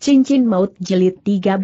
Cincin Maut Jelit 13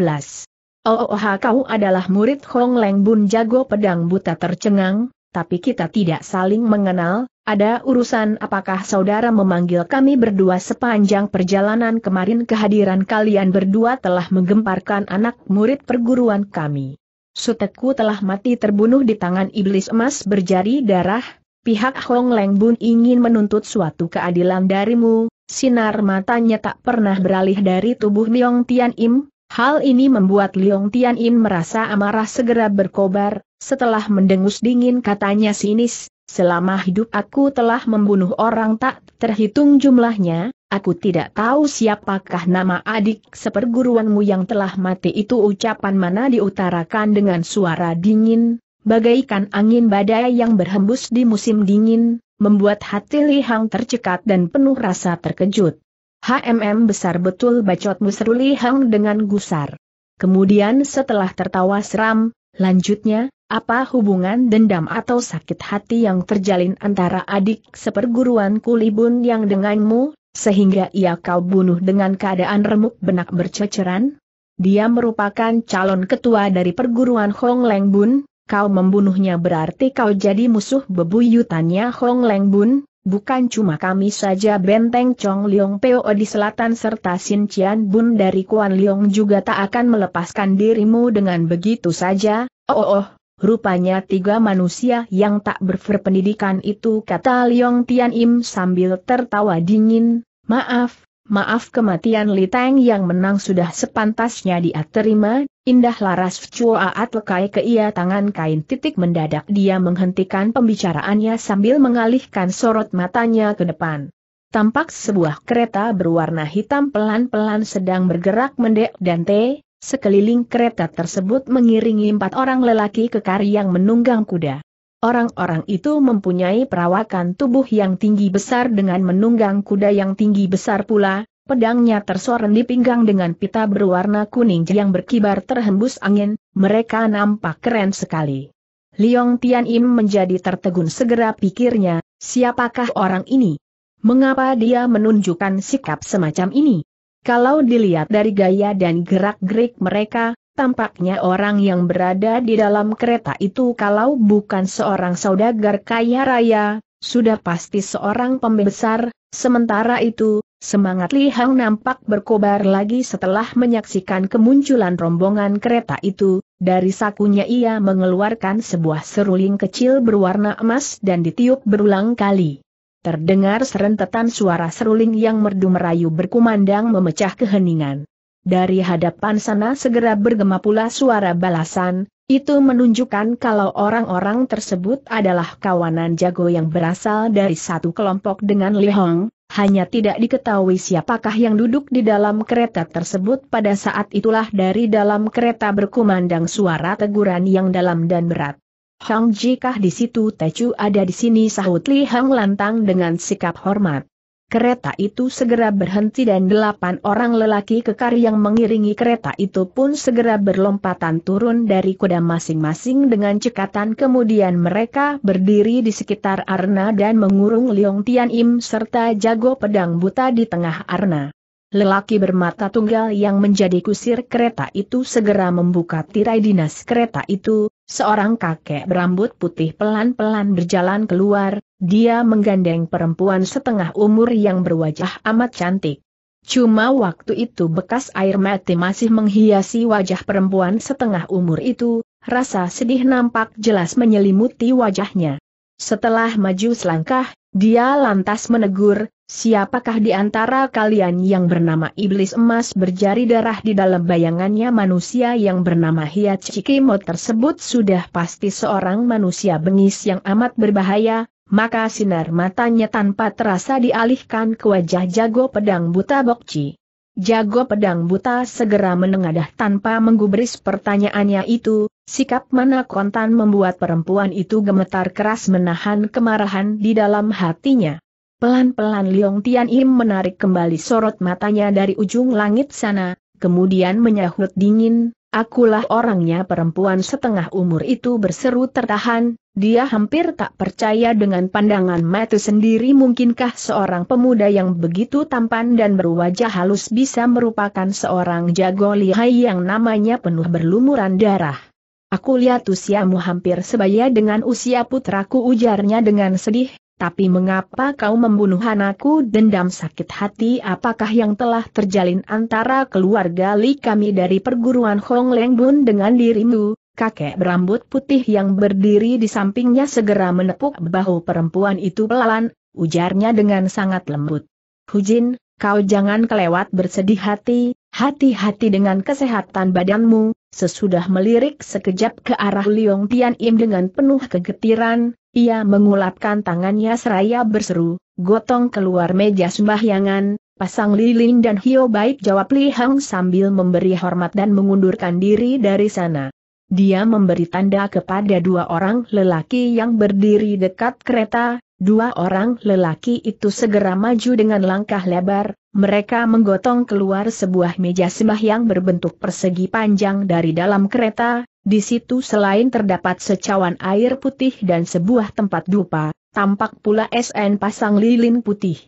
Oh, oh kau adalah murid Hong Leng Bun jago pedang buta tercengang, tapi kita tidak saling mengenal, ada urusan apakah saudara memanggil kami berdua sepanjang perjalanan kemarin kehadiran kalian berdua telah menggemparkan anak murid perguruan kami. Suteku telah mati terbunuh di tangan iblis emas berjari darah, pihak Hong Leng Bun ingin menuntut suatu keadilan darimu, Sinar matanya tak pernah beralih dari tubuh Liong Tian Im, hal ini membuat Liong Tian Im merasa amarah segera berkobar, setelah mendengus dingin katanya sinis, selama hidup aku telah membunuh orang tak terhitung jumlahnya, Aku tidak tahu siapakah nama adik seperguruanmu yang telah mati itu ucapan mana diutarakan dengan suara dingin, bagaikan angin badai yang berhembus di musim dingin, membuat hati Li Hang tercekat dan penuh rasa terkejut. HMM besar betul bacotmu seru Li Hang dengan gusar. Kemudian setelah tertawa seram, lanjutnya, apa hubungan dendam atau sakit hati yang terjalin antara adik seperguruan Kulibun yang denganmu, sehingga ia kau bunuh dengan keadaan remuk benak berceceran? Dia merupakan calon ketua dari perguruan Hong Leng Bun, kau membunuhnya berarti kau jadi musuh bebuyutannya Hong Leng Bun, bukan cuma kami saja benteng Chong Leong Po di selatan serta Sin Cian Bun dari Kuan Leong juga tak akan melepaskan dirimu dengan begitu saja, oh oh, oh. Rupanya tiga manusia yang tak berpendidikan itu kata Liong Tian Im sambil tertawa dingin, maaf, maaf kematian Li Tang yang menang sudah sepantasnya dia terima, Indah laras Fuaat lekai ke ia tangan kain titik mendadak dia menghentikan pembicaraannya sambil mengalihkan sorot matanya ke depan. Tampak sebuah kereta berwarna hitam pelan-pelan sedang bergerak mendek dan te, sekeliling kereta tersebut mengiringi empat orang lelaki kekar yang menunggang kuda. Orang-orang itu mempunyai perawakan tubuh yang tinggi besar dengan menunggang kuda yang tinggi besar pula, Pedangnya tersorot di pinggang dengan pita berwarna kuning yang berkibar terhembus angin, mereka nampak keren sekali. Liong Tian Im menjadi tertegun segera pikirnya, siapakah orang ini? Mengapa dia menunjukkan sikap semacam ini? Kalau dilihat dari gaya dan gerak-gerik mereka, tampaknya orang yang berada di dalam kereta itu kalau bukan seorang saudagar kaya raya, sudah pasti seorang pembesar, sementara itu, Semangat Li Hang nampak berkobar lagi setelah menyaksikan kemunculan rombongan kereta itu, dari sakunya ia mengeluarkan sebuah seruling kecil berwarna emas dan ditiup berulang kali. Terdengar serentetan suara seruling yang merdu merayu berkumandang memecah keheningan. Dari hadapan sana segera bergema pula suara balasan, itu menunjukkan kalau orang-orang tersebut adalah kawanan jago yang berasal dari satu kelompok dengan Li Hong, hanya tidak diketahui siapakah yang duduk di dalam kereta tersebut pada saat itulah dari dalam kereta berkumandang suara teguran yang dalam dan berat. Hang jikah di situ Tecu ada di sini sahut Li Hang lantang dengan sikap hormat. Kereta itu segera berhenti dan delapan orang lelaki kekar yang mengiringi kereta itu pun segera berlompatan turun dari kuda masing-masing dengan cekatan kemudian mereka berdiri di sekitar arna dan mengurung Liong Tian Im serta jago pedang buta di tengah arna. Lelaki bermata tunggal yang menjadi kusir kereta itu segera membuka tirai dinas kereta itu, seorang kakek berambut putih pelan-pelan berjalan keluar, dia menggandeng perempuan setengah umur yang berwajah amat cantik. Cuma waktu itu bekas air mati masih menghiasi wajah perempuan setengah umur itu, rasa sedih nampak jelas menyelimuti wajahnya. Setelah maju selangkah, dia lantas menegur, siapakah di antara kalian yang bernama iblis emas berjari darah di dalam bayangannya manusia yang bernama Hiat Cikimo tersebut sudah pasti seorang manusia bengis yang amat berbahaya, maka sinar matanya tanpa terasa dialihkan ke wajah jago pedang buta Bokci. Jago pedang buta segera menengadah tanpa menggubris pertanyaannya itu, sikap mana kontan membuat perempuan itu gemetar keras menahan kemarahan di dalam hatinya. Pelan-pelan Liong Tian Im menarik kembali sorot matanya dari ujung langit sana, kemudian menyahut dingin, Akulah orangnya perempuan setengah umur itu berseru tertahan, dia hampir tak percaya dengan pandangan mata sendiri mungkinkah seorang pemuda yang begitu tampan dan berwajah halus bisa merupakan seorang jago lihai yang namanya penuh berlumuran darah. Aku lihat usiamu hampir sebaya dengan usia putraku ujarnya dengan sedih, tapi mengapa kau membunuh anakku dendam sakit hati apakah yang telah terjalin antara keluarga Li kami dari perguruan Hong Leng Bun dengan dirimu? Kakek berambut putih yang berdiri di sampingnya segera menepuk bahu perempuan itu pelan, ujarnya dengan sangat lembut. Hujin, kau jangan kelewat bersedih hati, hati-hati dengan kesehatan badanmu, Sesudah melirik sekejap ke arah Liong Tian Im dengan penuh kegetiran, ia mengulapkan tangannya seraya berseru, gotong keluar meja sembahyangan, pasang lilin dan hio baik jawab Li Hang sambil memberi hormat dan mengundurkan diri dari sana. Dia memberi tanda kepada dua orang lelaki yang berdiri dekat kereta, dua orang lelaki itu segera maju dengan langkah lebar, mereka menggotong keluar sebuah meja sembahyang berbentuk persegi panjang dari dalam kereta, di situ selain terdapat secawan air putih dan sebuah tempat dupa, tampak pula SN pasang lilin putih.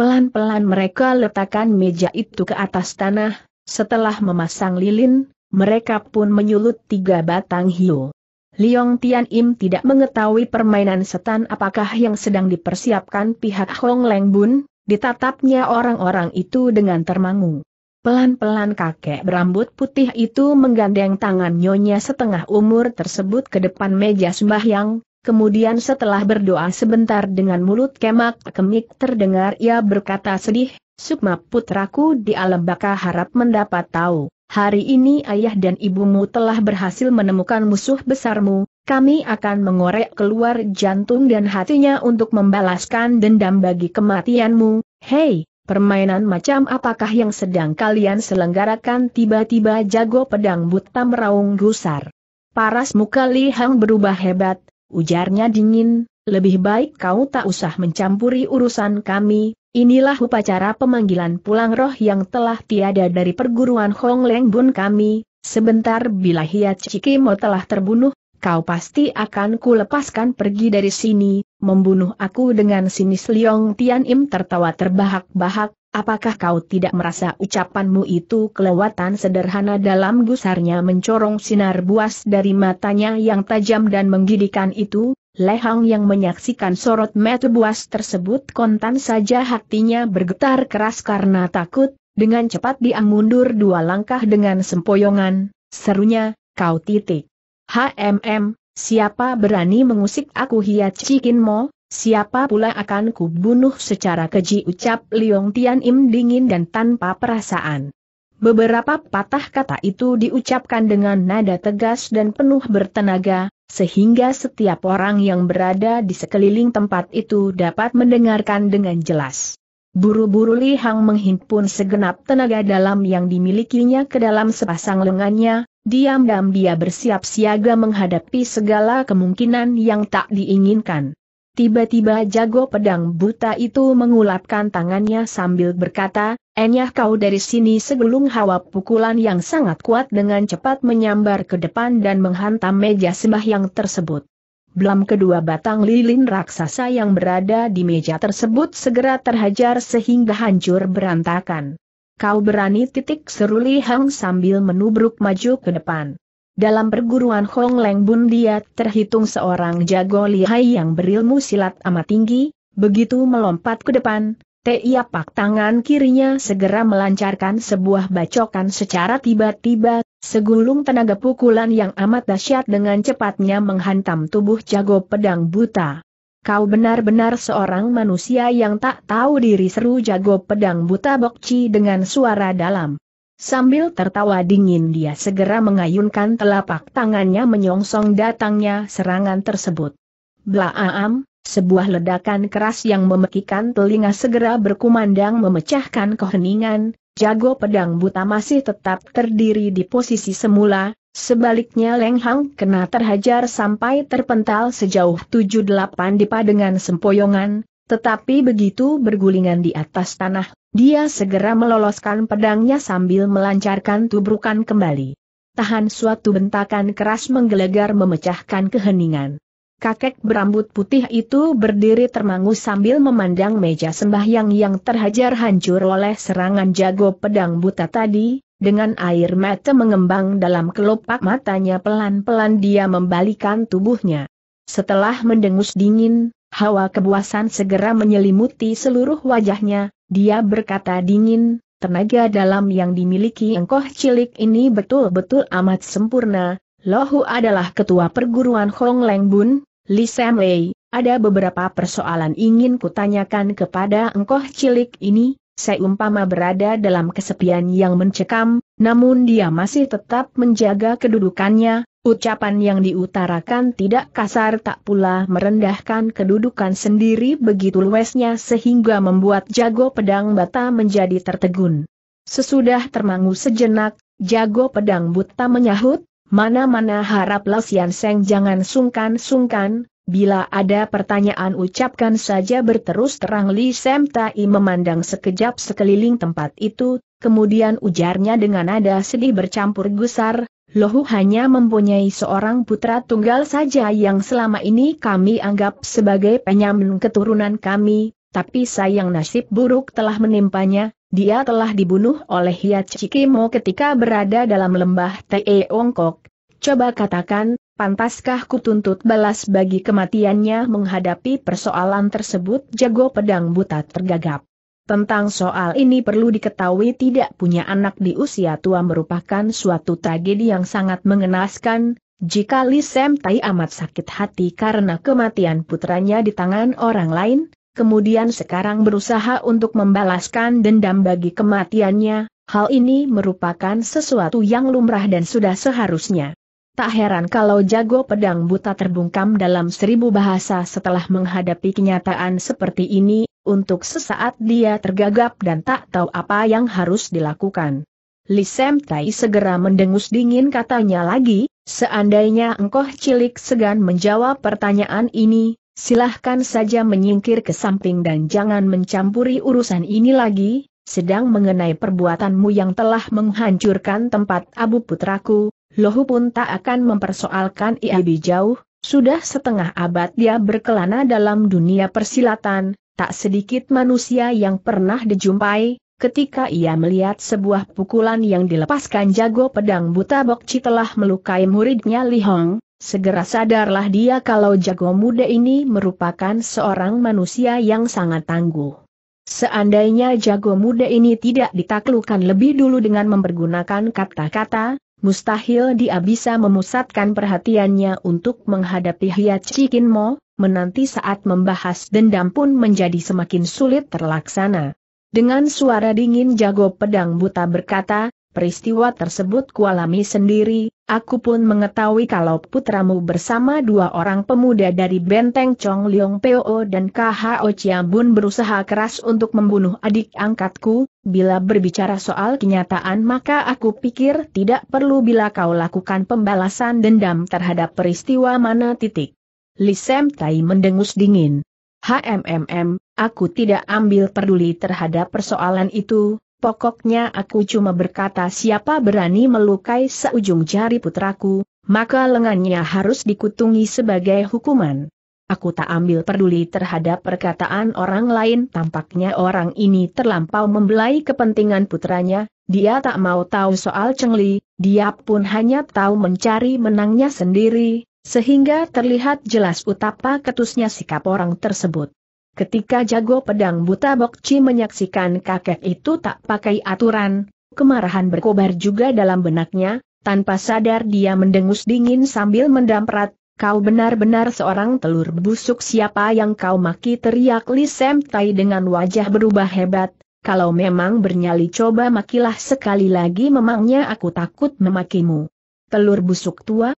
Pelan-pelan mereka letakkan meja itu ke atas tanah, setelah memasang lilin, mereka pun menyulut tiga batang hiu. Liong Tian Im tidak mengetahui permainan setan apakah yang sedang dipersiapkan pihak Hong Leng Bun, Ditatapnya orang-orang itu dengan termangu. Pelan-pelan kakek berambut putih itu menggandeng tangan nyonya setengah umur tersebut ke depan meja sembahyang, kemudian setelah berdoa sebentar dengan mulut kemak-kemik terdengar ia berkata sedih, Sukma putraku di alam baka harap mendapat tahu hari ini ayah dan ibumu telah berhasil menemukan musuh besarmu, kami akan mengorek keluar jantung dan hatinya untuk membalaskan dendam bagi kematianmu, hei, permainan macam apakah yang sedang kalian selenggarakan tiba-tiba jago pedang buta meraung gusar. Paras muka Li Hang berubah hebat, ujarnya dingin, lebih baik kau tak usah mencampuri urusan kami, Inilah upacara pemanggilan pulang roh yang telah tiada dari perguruan Hong Leng Bun kami, sebentar bila Hiat Cikimo telah terbunuh, kau pasti akan kulepaskan pergi dari sini, membunuh aku dengan sinis Liong Tian Im tertawa terbahak-bahak, apakah kau tidak merasa ucapanmu itu kelewatan sederhana dalam gusarnya mencorong sinar buas dari matanya yang tajam dan menggidikan itu, Lehang yang menyaksikan sorot mata buas tersebut kontan saja hatinya bergetar keras karena takut, dengan cepat dia mundur dua langkah dengan sempoyongan, serunya, kau titik. HMM, siapa berani mengusik aku hiat mo? siapa pula akan kubunuh secara keji ucap Liong Tian Im dingin dan tanpa perasaan. Beberapa patah kata itu diucapkan dengan nada tegas dan penuh bertenaga, sehingga setiap orang yang berada di sekeliling tempat itu dapat mendengarkan dengan jelas. Buru-buru Li Hang menghimpun segenap tenaga dalam yang dimilikinya ke dalam sepasang lengannya, diam-diam dia bersiap siaga menghadapi segala kemungkinan yang tak diinginkan. Tiba-tiba jago pedang buta itu mengulapkan tangannya sambil berkata, Enyah kau dari sini sebelum hawa pukulan yang sangat kuat dengan cepat menyambar ke depan dan menghantam meja sembah yang tersebut. Belum kedua batang lilin raksasa yang berada di meja tersebut segera terhajar sehingga hancur berantakan. Kau berani titik seruli Hang sambil menubruk maju ke depan. Dalam perguruan Hong Leng Bun dia terhitung seorang jago lihai yang berilmu silat amat tinggi, begitu melompat ke depan, pak tangan kirinya segera melancarkan sebuah bacokan secara tiba-tiba, segulung tenaga pukulan yang amat dahsyat dengan cepatnya menghantam tubuh jago pedang buta. Kau benar-benar seorang manusia yang tak tahu diri seru jago pedang buta Bokci dengan suara dalam. Sambil tertawa dingin dia segera mengayunkan telapak tangannya menyongsong datangnya serangan tersebut. Blaam! sebuah ledakan keras yang memekikan telinga segera berkumandang memecahkan keheningan, jago pedang buta masih tetap terdiri di posisi semula, sebaliknya Leng Hang kena terhajar sampai terpental sejauh 7-8 dipa dengan sempoyongan, tetapi begitu bergulingan di atas tanah, dia segera meloloskan pedangnya sambil melancarkan tubrukan kembali. Tahan suatu bentakan keras menggelegar memecahkan keheningan. Kakek berambut putih itu berdiri termangu sambil memandang meja sembahyang yang terhajar hancur oleh serangan jago pedang buta tadi, dengan air mata mengembang dalam kelopak matanya pelan-pelan dia membalikan tubuhnya. Setelah mendengus dingin, Hawa kebuasan segera menyelimuti seluruh wajahnya, dia berkata dingin, tenaga dalam yang dimiliki engkoh cilik ini betul-betul amat sempurna, Lohu adalah ketua perguruan Hong Leng Bun, Li Sam Wei, ada beberapa persoalan ingin kutanyakan kepada engkoh cilik ini, Saya umpama berada dalam kesepian yang mencekam, namun dia masih tetap menjaga kedudukannya, Ucapan yang diutarakan tidak kasar tak pula merendahkan kedudukan sendiri begitu luasnya sehingga membuat jago pedang bata menjadi tertegun. Sesudah termangu sejenak, jago pedang buta menyahut, mana-mana haraplah Lasian Seng jangan sungkan-sungkan, bila ada pertanyaan ucapkan saja berterus terang Li Sem Tai memandang sekejap sekeliling tempat itu, kemudian ujarnya dengan nada sedih bercampur gusar, Lohu hanya mempunyai seorang putra tunggal saja yang selama ini kami anggap sebagai penyamun keturunan kami, tapi sayang nasib buruk telah menimpanya, dia telah dibunuh oleh Hiat Cikimo ketika berada dalam lembah Teongkok. Coba katakan, pantaskah kutuntut balas bagi kematiannya menghadapi persoalan tersebut jago pedang buta tergagap. Tentang soal ini perlu diketahui tidak punya anak di usia tua merupakan suatu tragedi yang sangat mengenaskan, jika Li Sem Tai amat sakit hati karena kematian putranya di tangan orang lain, kemudian sekarang berusaha untuk membalaskan dendam bagi kematiannya, hal ini merupakan sesuatu yang lumrah dan sudah seharusnya. Tak heran kalau jago pedang buta terbungkam dalam seribu bahasa setelah menghadapi kenyataan seperti ini, untuk sesaat dia tergagap dan tak tahu apa yang harus dilakukan. Lisem Tai segera mendengus dingin katanya lagi, seandainya engkau cilik segan menjawab pertanyaan ini, silahkan saja menyingkir ke samping dan jangan mencampuri urusan ini lagi, sedang mengenai perbuatanmu yang telah menghancurkan tempat abu putraku, Lohu pun tak akan mempersoalkan ia lebih jauh, sudah setengah abad dia berkelana dalam dunia persilatan, Tak sedikit manusia yang pernah dijumpai, ketika ia melihat sebuah pukulan yang dilepaskan jago pedang buta Bokci telah melukai muridnya Li Hong, segera sadarlah dia kalau jago muda ini merupakan seorang manusia yang sangat tangguh. Seandainya jago muda ini tidak ditaklukan lebih dulu dengan mempergunakan kata-kata, mustahil dia bisa memusatkan perhatiannya untuk menghadapi Cikin Mo. menanti saat membahas dendam pun menjadi semakin sulit terlaksana. Dengan suara dingin jago pedang buta berkata, Peristiwa tersebut kualami sendiri, aku pun mengetahui kalau putramu bersama dua orang pemuda dari benteng Chong Leong Po dan KHO Chiambun berusaha keras untuk membunuh adik angkatku, bila berbicara soal kenyataan maka aku pikir tidak perlu bila kau lakukan pembalasan dendam terhadap peristiwa mana titik. Li Lisem Tai mendengus dingin. HMMM, aku tidak ambil peduli terhadap persoalan itu, Pokoknya aku cuma berkata siapa berani melukai seujung jari putraku, maka lengannya harus dikutungi sebagai hukuman. Aku tak ambil peduli terhadap perkataan orang lain tampaknya orang ini terlampau membelai kepentingan putranya, dia tak mau tahu soal Cengli, dia pun hanya tahu mencari menangnya sendiri, sehingga terlihat jelas utapa ketusnya sikap orang tersebut. Ketika jago pedang buta Bokci menyaksikan kakek itu tak pakai aturan, kemarahan berkobar juga dalam benaknya, tanpa sadar dia mendengus dingin sambil mendamprat, kau benar-benar seorang telur busuk siapa yang kau maki teriak Li Sem Tai dengan wajah berubah hebat, kalau memang bernyali coba makilah sekali lagi memangnya aku takut memakimu. Telur busuk tua,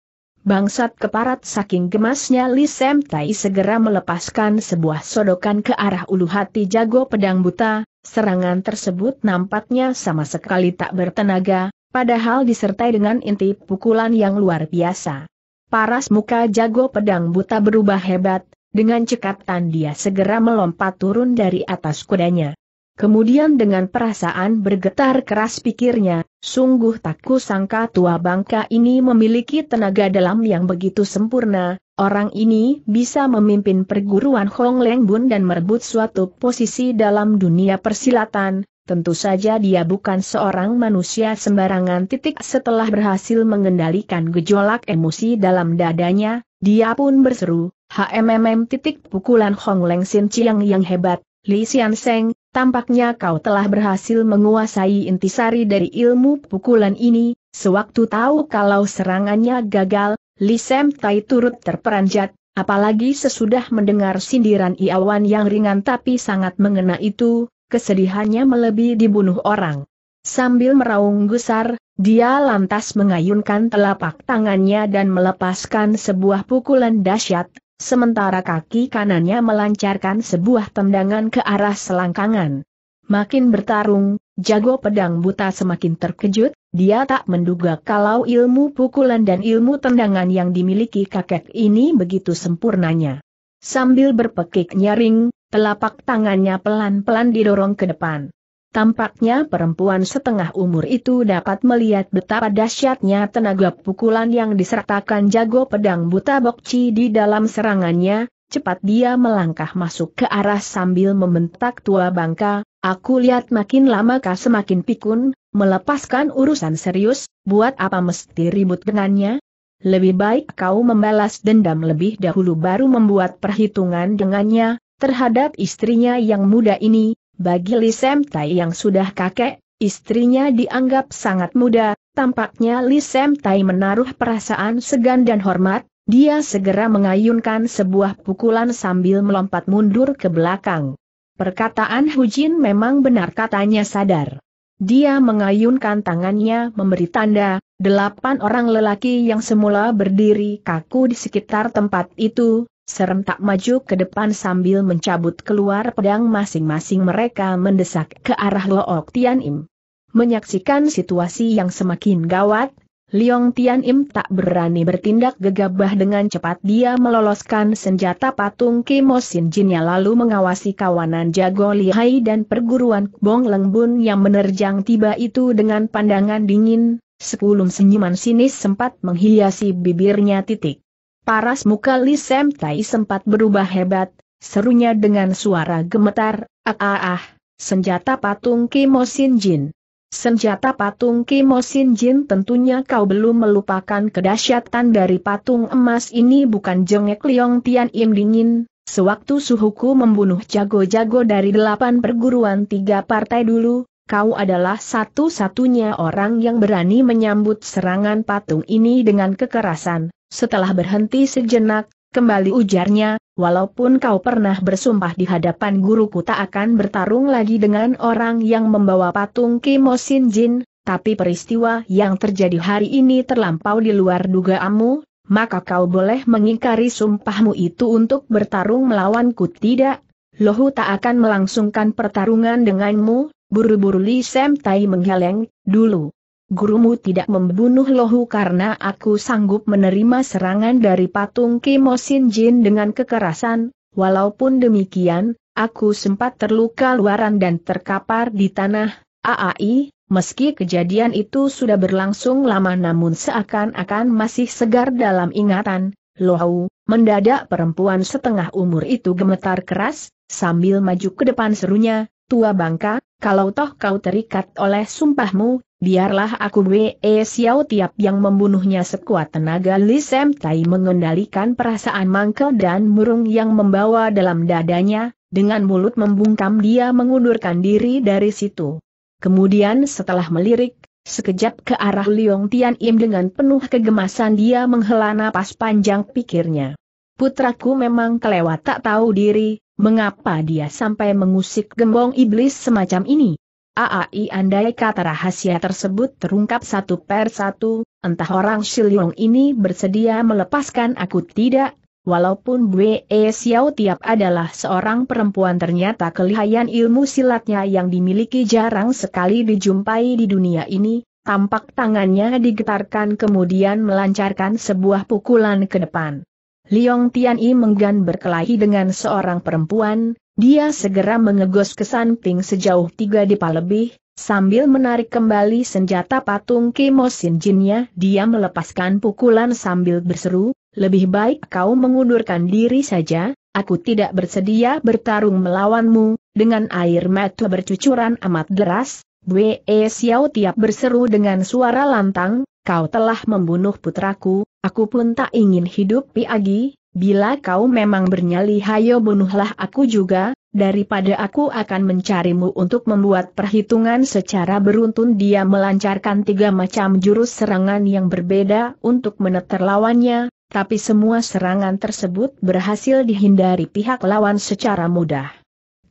Bangsat keparat saking gemasnya Li Sem Tai segera melepaskan sebuah sodokan ke arah ulu hati jago pedang buta, serangan tersebut nampaknya sama sekali tak bertenaga, padahal disertai dengan inti pukulan yang luar biasa. Paras muka jago pedang buta berubah hebat, dengan cekatan dia segera melompat turun dari atas kudanya. Kemudian dengan perasaan bergetar keras pikirnya, sungguh tak kusangka tua bangka ini memiliki tenaga dalam yang begitu sempurna, orang ini bisa memimpin perguruan Hong Leng Bun dan merebut suatu posisi dalam dunia persilatan, tentu saja dia bukan seorang manusia sembarangan titik setelah berhasil mengendalikan gejolak emosi dalam dadanya, dia pun berseru, HMMM titik pukulan Hong Leng Sin Chiang yang hebat, Li Xian Seng, Tampaknya kau telah berhasil menguasai intisari dari ilmu pukulan ini, sewaktu tahu kalau serangannya gagal, Lisem Tai turut terperanjat, apalagi sesudah mendengar sindiran Iawan yang ringan tapi sangat mengena itu, kesedihannya melebihi dibunuh orang. Sambil meraung gusar, dia lantas mengayunkan telapak tangannya dan melepaskan sebuah pukulan dahsyat, Sementara kaki kanannya melancarkan sebuah tendangan ke arah selangkangan. Makin bertarung, jago pedang buta semakin terkejut, dia tak menduga kalau ilmu pukulan dan ilmu tendangan yang dimiliki kakek ini begitu sempurnanya. Sambil berpekik nyaring, telapak tangannya pelan-pelan didorong ke depan. Tampaknya perempuan setengah umur itu dapat melihat betapa dahsyatnya tenaga pukulan yang disertakan jago pedang buta Bokci di dalam serangannya, cepat dia melangkah masuk ke arah sambil membentak tua bangka, aku lihat makin lama kah semakin pikun, melepaskan urusan serius, buat apa mesti ribut dengannya? Lebih baik kau membalas dendam lebih dahulu baru membuat perhitungan dengannya, terhadap istrinya yang muda ini, bagi Lisem Tai yang sudah kakek, istrinya dianggap sangat muda, tampaknya Lisem Tai menaruh perasaan segan dan hormat, dia segera mengayunkan sebuah pukulan sambil melompat mundur ke belakang. Perkataan Hu Jin memang benar katanya sadar. Dia mengayunkan tangannya memberi tanda, delapan orang lelaki yang semula berdiri kaku di sekitar tempat itu, serentak maju ke depan sambil mencabut keluar pedang masing-masing mereka mendesak ke arah Look Tian Im. Menyaksikan situasi yang semakin gawat, Liong Tian Im tak berani bertindak gegabah dengan cepat dia meloloskan senjata patung Kimo Sin Jinnya lalu mengawasi kawanan jago lihai dan perguruan Bong Lengbun yang menerjang tiba itu dengan pandangan dingin, sepuluh senyuman sinis sempat menghiasi bibirnya titik. Paras muka Li Sem Tai sempat berubah hebat, serunya dengan suara gemetar, ah ah ah, senjata patung Kimo Sin Jin. Senjata patung Kimo Sin Jin tentunya kau belum melupakan kedahsyatan dari patung emas ini bukan jengek Liong Tian Im dingin, Sewaktu suhuku membunuh jago-jago dari delapan perguruan tiga partai dulu, kau adalah satu-satunya orang yang berani menyambut serangan patung ini dengan kekerasan. Setelah berhenti sejenak, kembali ujarnya, walaupun kau pernah bersumpah di hadapan guruku tak akan bertarung lagi dengan orang yang membawa patung Kimo Jin, tapi peristiwa yang terjadi hari ini terlampau di luar dugaanmu, maka kau boleh mengingkari sumpahmu itu untuk bertarung melawanku tidak? Lohu tak akan melangsungkan pertarungan denganmu, Buru-buru Li Sem Tai menggeleng, dulu. Gurumu tidak membunuh Lohu karena aku sanggup menerima serangan dari patung Kimo Jin dengan kekerasan, walaupun demikian, aku sempat terluka luaran dan terkapar di tanah, AAI, meski kejadian itu sudah berlangsung lama namun seakan-akan masih segar dalam ingatan, Lohu, mendadak perempuan setengah umur itu gemetar keras, sambil maju ke depan serunya, tua bangka, kalau toh kau terikat oleh sumpahmu, biarlah aku we Xiao Tiap yang membunuhnya sekuat tenaga Li Sem Tai mengendalikan perasaan mangkel dan murung yang membawa dalam dadanya, dengan mulut membungkam dia mengundurkan diri dari situ. Kemudian setelah melirik, sekejap ke arah Liong Tian Im dengan penuh kegemasan dia menghela napas panjang pikirnya. Putraku memang kelewat tak tahu diri, Mengapa dia sampai mengusik gembong iblis semacam ini? Aai andai kata rahasia tersebut terungkap satu per satu, entah orang Shiliong ini bersedia melepaskan aku tidak, walaupun Bwe Xiao Tiap adalah seorang perempuan ternyata kelihayan ilmu silatnya yang dimiliki jarang sekali dijumpai di dunia ini, tampak tangannya digetarkan kemudian melancarkan sebuah pukulan ke depan. Liong Tianyi menggan berkelahi dengan seorang perempuan, dia segera mengegos ke samping sejauh tiga dipa lebih, sambil menarik kembali senjata patung Kimo Jinnya, Dia melepaskan pukulan sambil berseru, lebih baik kau mengundurkan diri saja, aku tidak bersedia bertarung melawanmu, dengan air mata bercucuran amat deras, Wei Xiao tiap berseru dengan suara lantang, kau telah membunuh putraku, aku pun tak ingin hidup piagi, bila kau memang bernyali hayo bunuhlah aku juga, daripada aku akan mencarimu untuk membuat perhitungan secara beruntun dia melancarkan tiga macam jurus serangan yang berbeda untuk meneter lawannya, tapi semua serangan tersebut berhasil dihindari pihak lawan secara mudah.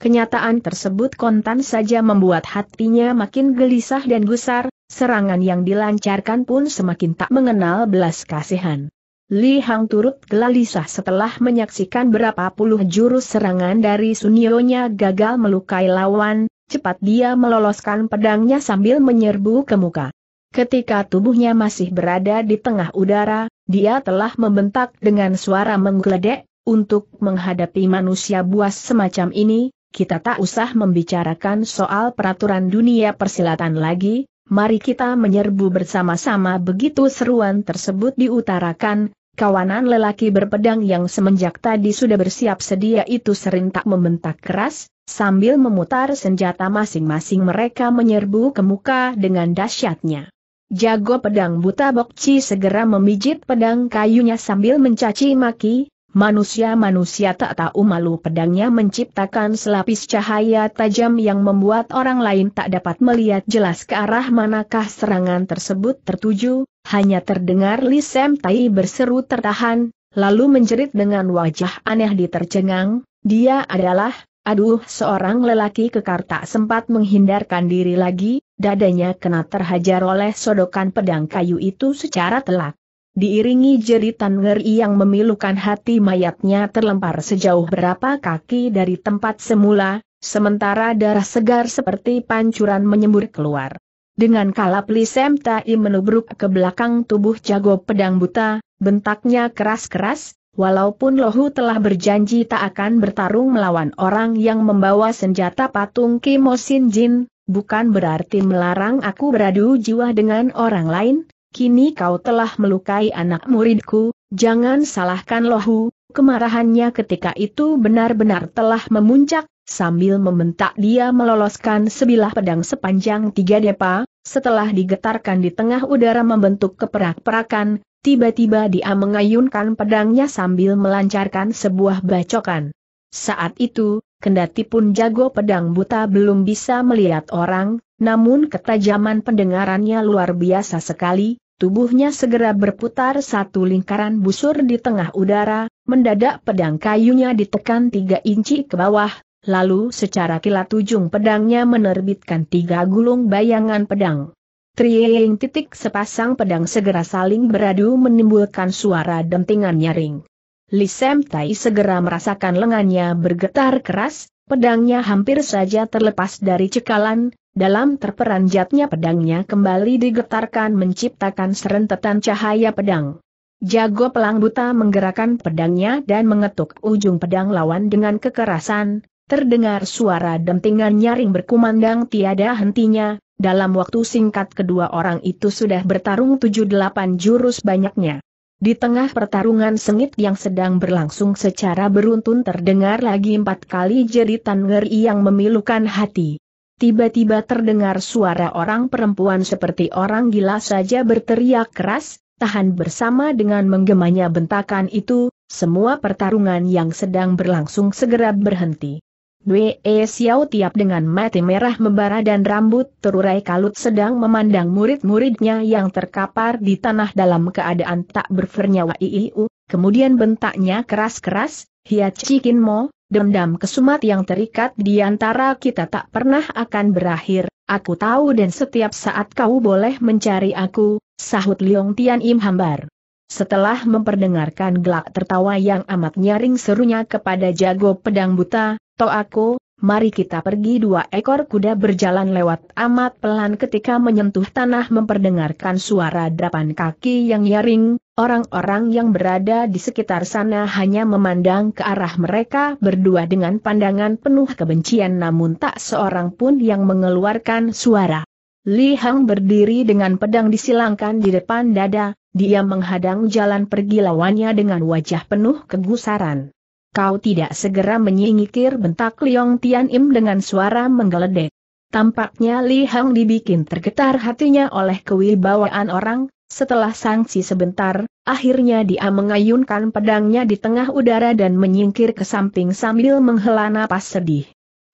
Kenyataan tersebut kontan saja membuat hatinya makin gelisah dan gusar, Serangan yang dilancarkan pun semakin tak mengenal belas kasihan. Li Hang turut gelisah setelah menyaksikan berapa puluh jurus serangan dari Sunionya gagal melukai lawan, cepat dia meloloskan pedangnya sambil menyerbu ke muka. Ketika tubuhnya masih berada di tengah udara, dia telah membentak dengan suara menggeledek, untuk menghadapi manusia buas semacam ini, kita tak usah membicarakan soal peraturan dunia persilatan lagi, mari kita menyerbu bersama-sama begitu seruan tersebut diutarakan, kawanan lelaki berpedang yang semenjak tadi sudah bersiap sedia itu serentak membentak keras, sambil memutar senjata masing-masing mereka menyerbu ke muka dengan dahsyatnya. Jago pedang buta Bokci segera memijit pedang kayunya sambil mencaci maki, Manusia-manusia tak tahu malu pedangnya menciptakan selapis cahaya tajam yang membuat orang lain tak dapat melihat jelas ke arah manakah serangan tersebut tertuju, hanya terdengar Lisem Tai berseru tertahan, lalu menjerit dengan wajah aneh di tercengang. dia adalah, aduh seorang lelaki kekar tak sempat menghindarkan diri lagi, dadanya kena terhajar oleh sodokan pedang kayu itu secara telak diiringi jeritan ngeri yang memilukan hati mayatnya terlempar sejauh berapa kaki dari tempat semula, sementara darah segar seperti pancuran menyembur keluar. Dengan kalap Lisem Tai menubruk ke belakang tubuh jago pedang buta, bentaknya keras-keras, Walaupun Lohu telah berjanji tak akan bertarung melawan orang yang membawa senjata patung Kimo Jin, bukan berarti melarang aku beradu jiwa dengan orang lain, kini kau telah melukai anak muridku, jangan salahkan lohu, kemarahannya ketika itu benar-benar telah memuncak, sambil membentak dia meloloskan sebilah pedang sepanjang tiga depa, setelah digetarkan di tengah udara membentuk keperak-perakan, tiba-tiba dia mengayunkan pedangnya sambil melancarkan sebuah bacokan. Saat itu, kendati pun jago pedang buta belum bisa melihat orang, namun ketajaman pendengarannya luar biasa sekali, Tubuhnya segera berputar satu lingkaran busur di tengah udara, mendadak pedang kayunya ditekan tiga inci ke bawah, lalu secara kilat ujung pedangnya menerbitkan tiga gulung bayangan pedang. Triing titik sepasang pedang segera saling beradu menimbulkan suara dentingan nyaring. Lisem Tai segera merasakan lengannya bergetar keras, pedangnya hampir saja terlepas dari cekalan, dalam terperanjatnya pedangnya kembali digetarkan menciptakan serentetan cahaya pedang. Jago pelang buta menggerakkan pedangnya dan mengetuk ujung pedang lawan dengan kekerasan, terdengar suara dentingan nyaring berkumandang tiada hentinya, dalam waktu singkat kedua orang itu sudah bertarung tujuh delapan jurus banyaknya. Di tengah pertarungan sengit yang sedang berlangsung secara beruntun terdengar lagi empat kali jeritan ngeri yang memilukan hati tiba-tiba terdengar suara orang perempuan seperti orang gila saja berteriak keras, tahan bersama dengan menggemanya bentakan itu, semua pertarungan yang sedang berlangsung segera berhenti. Wei Xiao Tiap dengan mati merah membara dan rambut terurai kalut sedang memandang murid-muridnya yang terkapar di tanah dalam keadaan tak bernyawa iiu, kemudian bentaknya keras-keras, Hiat Cikin Mo, dendam kesumat yang terikat di antara kita tak pernah akan berakhir, aku tahu dan setiap saat kau boleh mencari aku, sahut Liong Tian Im hambar. Setelah memperdengarkan gelak tertawa yang amat nyaring serunya kepada jago pedang buta, to aku mari kita pergi dua ekor kuda berjalan lewat amat pelan ketika menyentuh tanah memperdengarkan suara derapan kaki yang nyaring, orang-orang yang berada di sekitar sana hanya memandang ke arah mereka berdua dengan pandangan penuh kebencian namun tak seorang pun yang mengeluarkan suara. Li Hang berdiri dengan pedang disilangkan di depan dada, dia menghadang jalan pergi lawannya dengan wajah penuh kegusaran. Kau tidak segera menyingkir bentak Liong Tian Im dengan suara menggeledek. Tampaknya Li Hang dibikin tergetar hatinya oleh kewibawaan orang, setelah sangsi sebentar, akhirnya dia mengayunkan pedangnya di tengah udara dan menyingkir ke samping sambil menghela napas sedih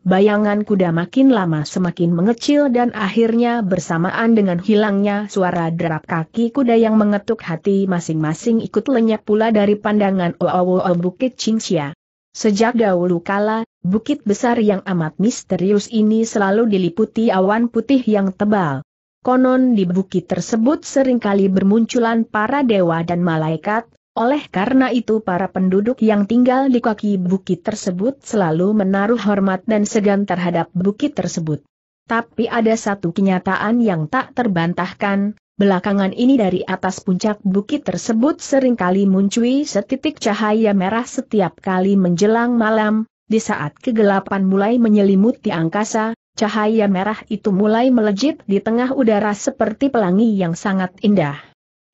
bayangan kuda makin lama semakin mengecil dan akhirnya bersamaan dengan hilangnya suara derap kaki kuda yang mengetuk hati masing-masing ikut lenyap pula dari pandangan Oowo Bukit Cingxia. Sejak dahulu kala, bukit besar yang amat misterius ini selalu diliputi awan putih yang tebal. Konon di bukit tersebut seringkali bermunculan para dewa dan malaikat, oleh karena itu para penduduk yang tinggal di kaki bukit tersebut selalu menaruh hormat dan segan terhadap bukit tersebut. Tapi ada satu kenyataan yang tak terbantahkan, belakangan ini dari atas puncak bukit tersebut seringkali muncul setitik cahaya merah setiap kali menjelang malam, di saat kegelapan mulai menyelimuti angkasa, cahaya merah itu mulai melejit di tengah udara seperti pelangi yang sangat indah.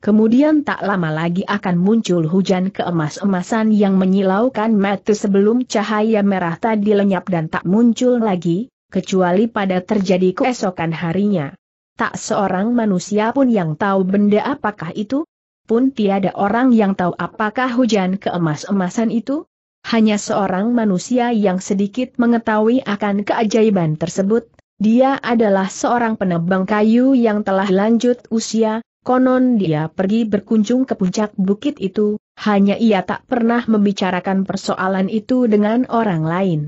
Kemudian tak lama lagi akan muncul hujan keemas-emasan yang menyilaukan mata sebelum cahaya merah tadi lenyap dan tak muncul lagi, kecuali pada terjadi keesokan harinya. Tak seorang manusia pun yang tahu benda apakah itu, pun tiada orang yang tahu apakah hujan keemas-emasan itu. Hanya seorang manusia yang sedikit mengetahui akan keajaiban tersebut, dia adalah seorang penebang kayu yang telah lanjut usia, Konon dia pergi berkunjung ke puncak bukit itu, hanya ia tak pernah membicarakan persoalan itu dengan orang lain.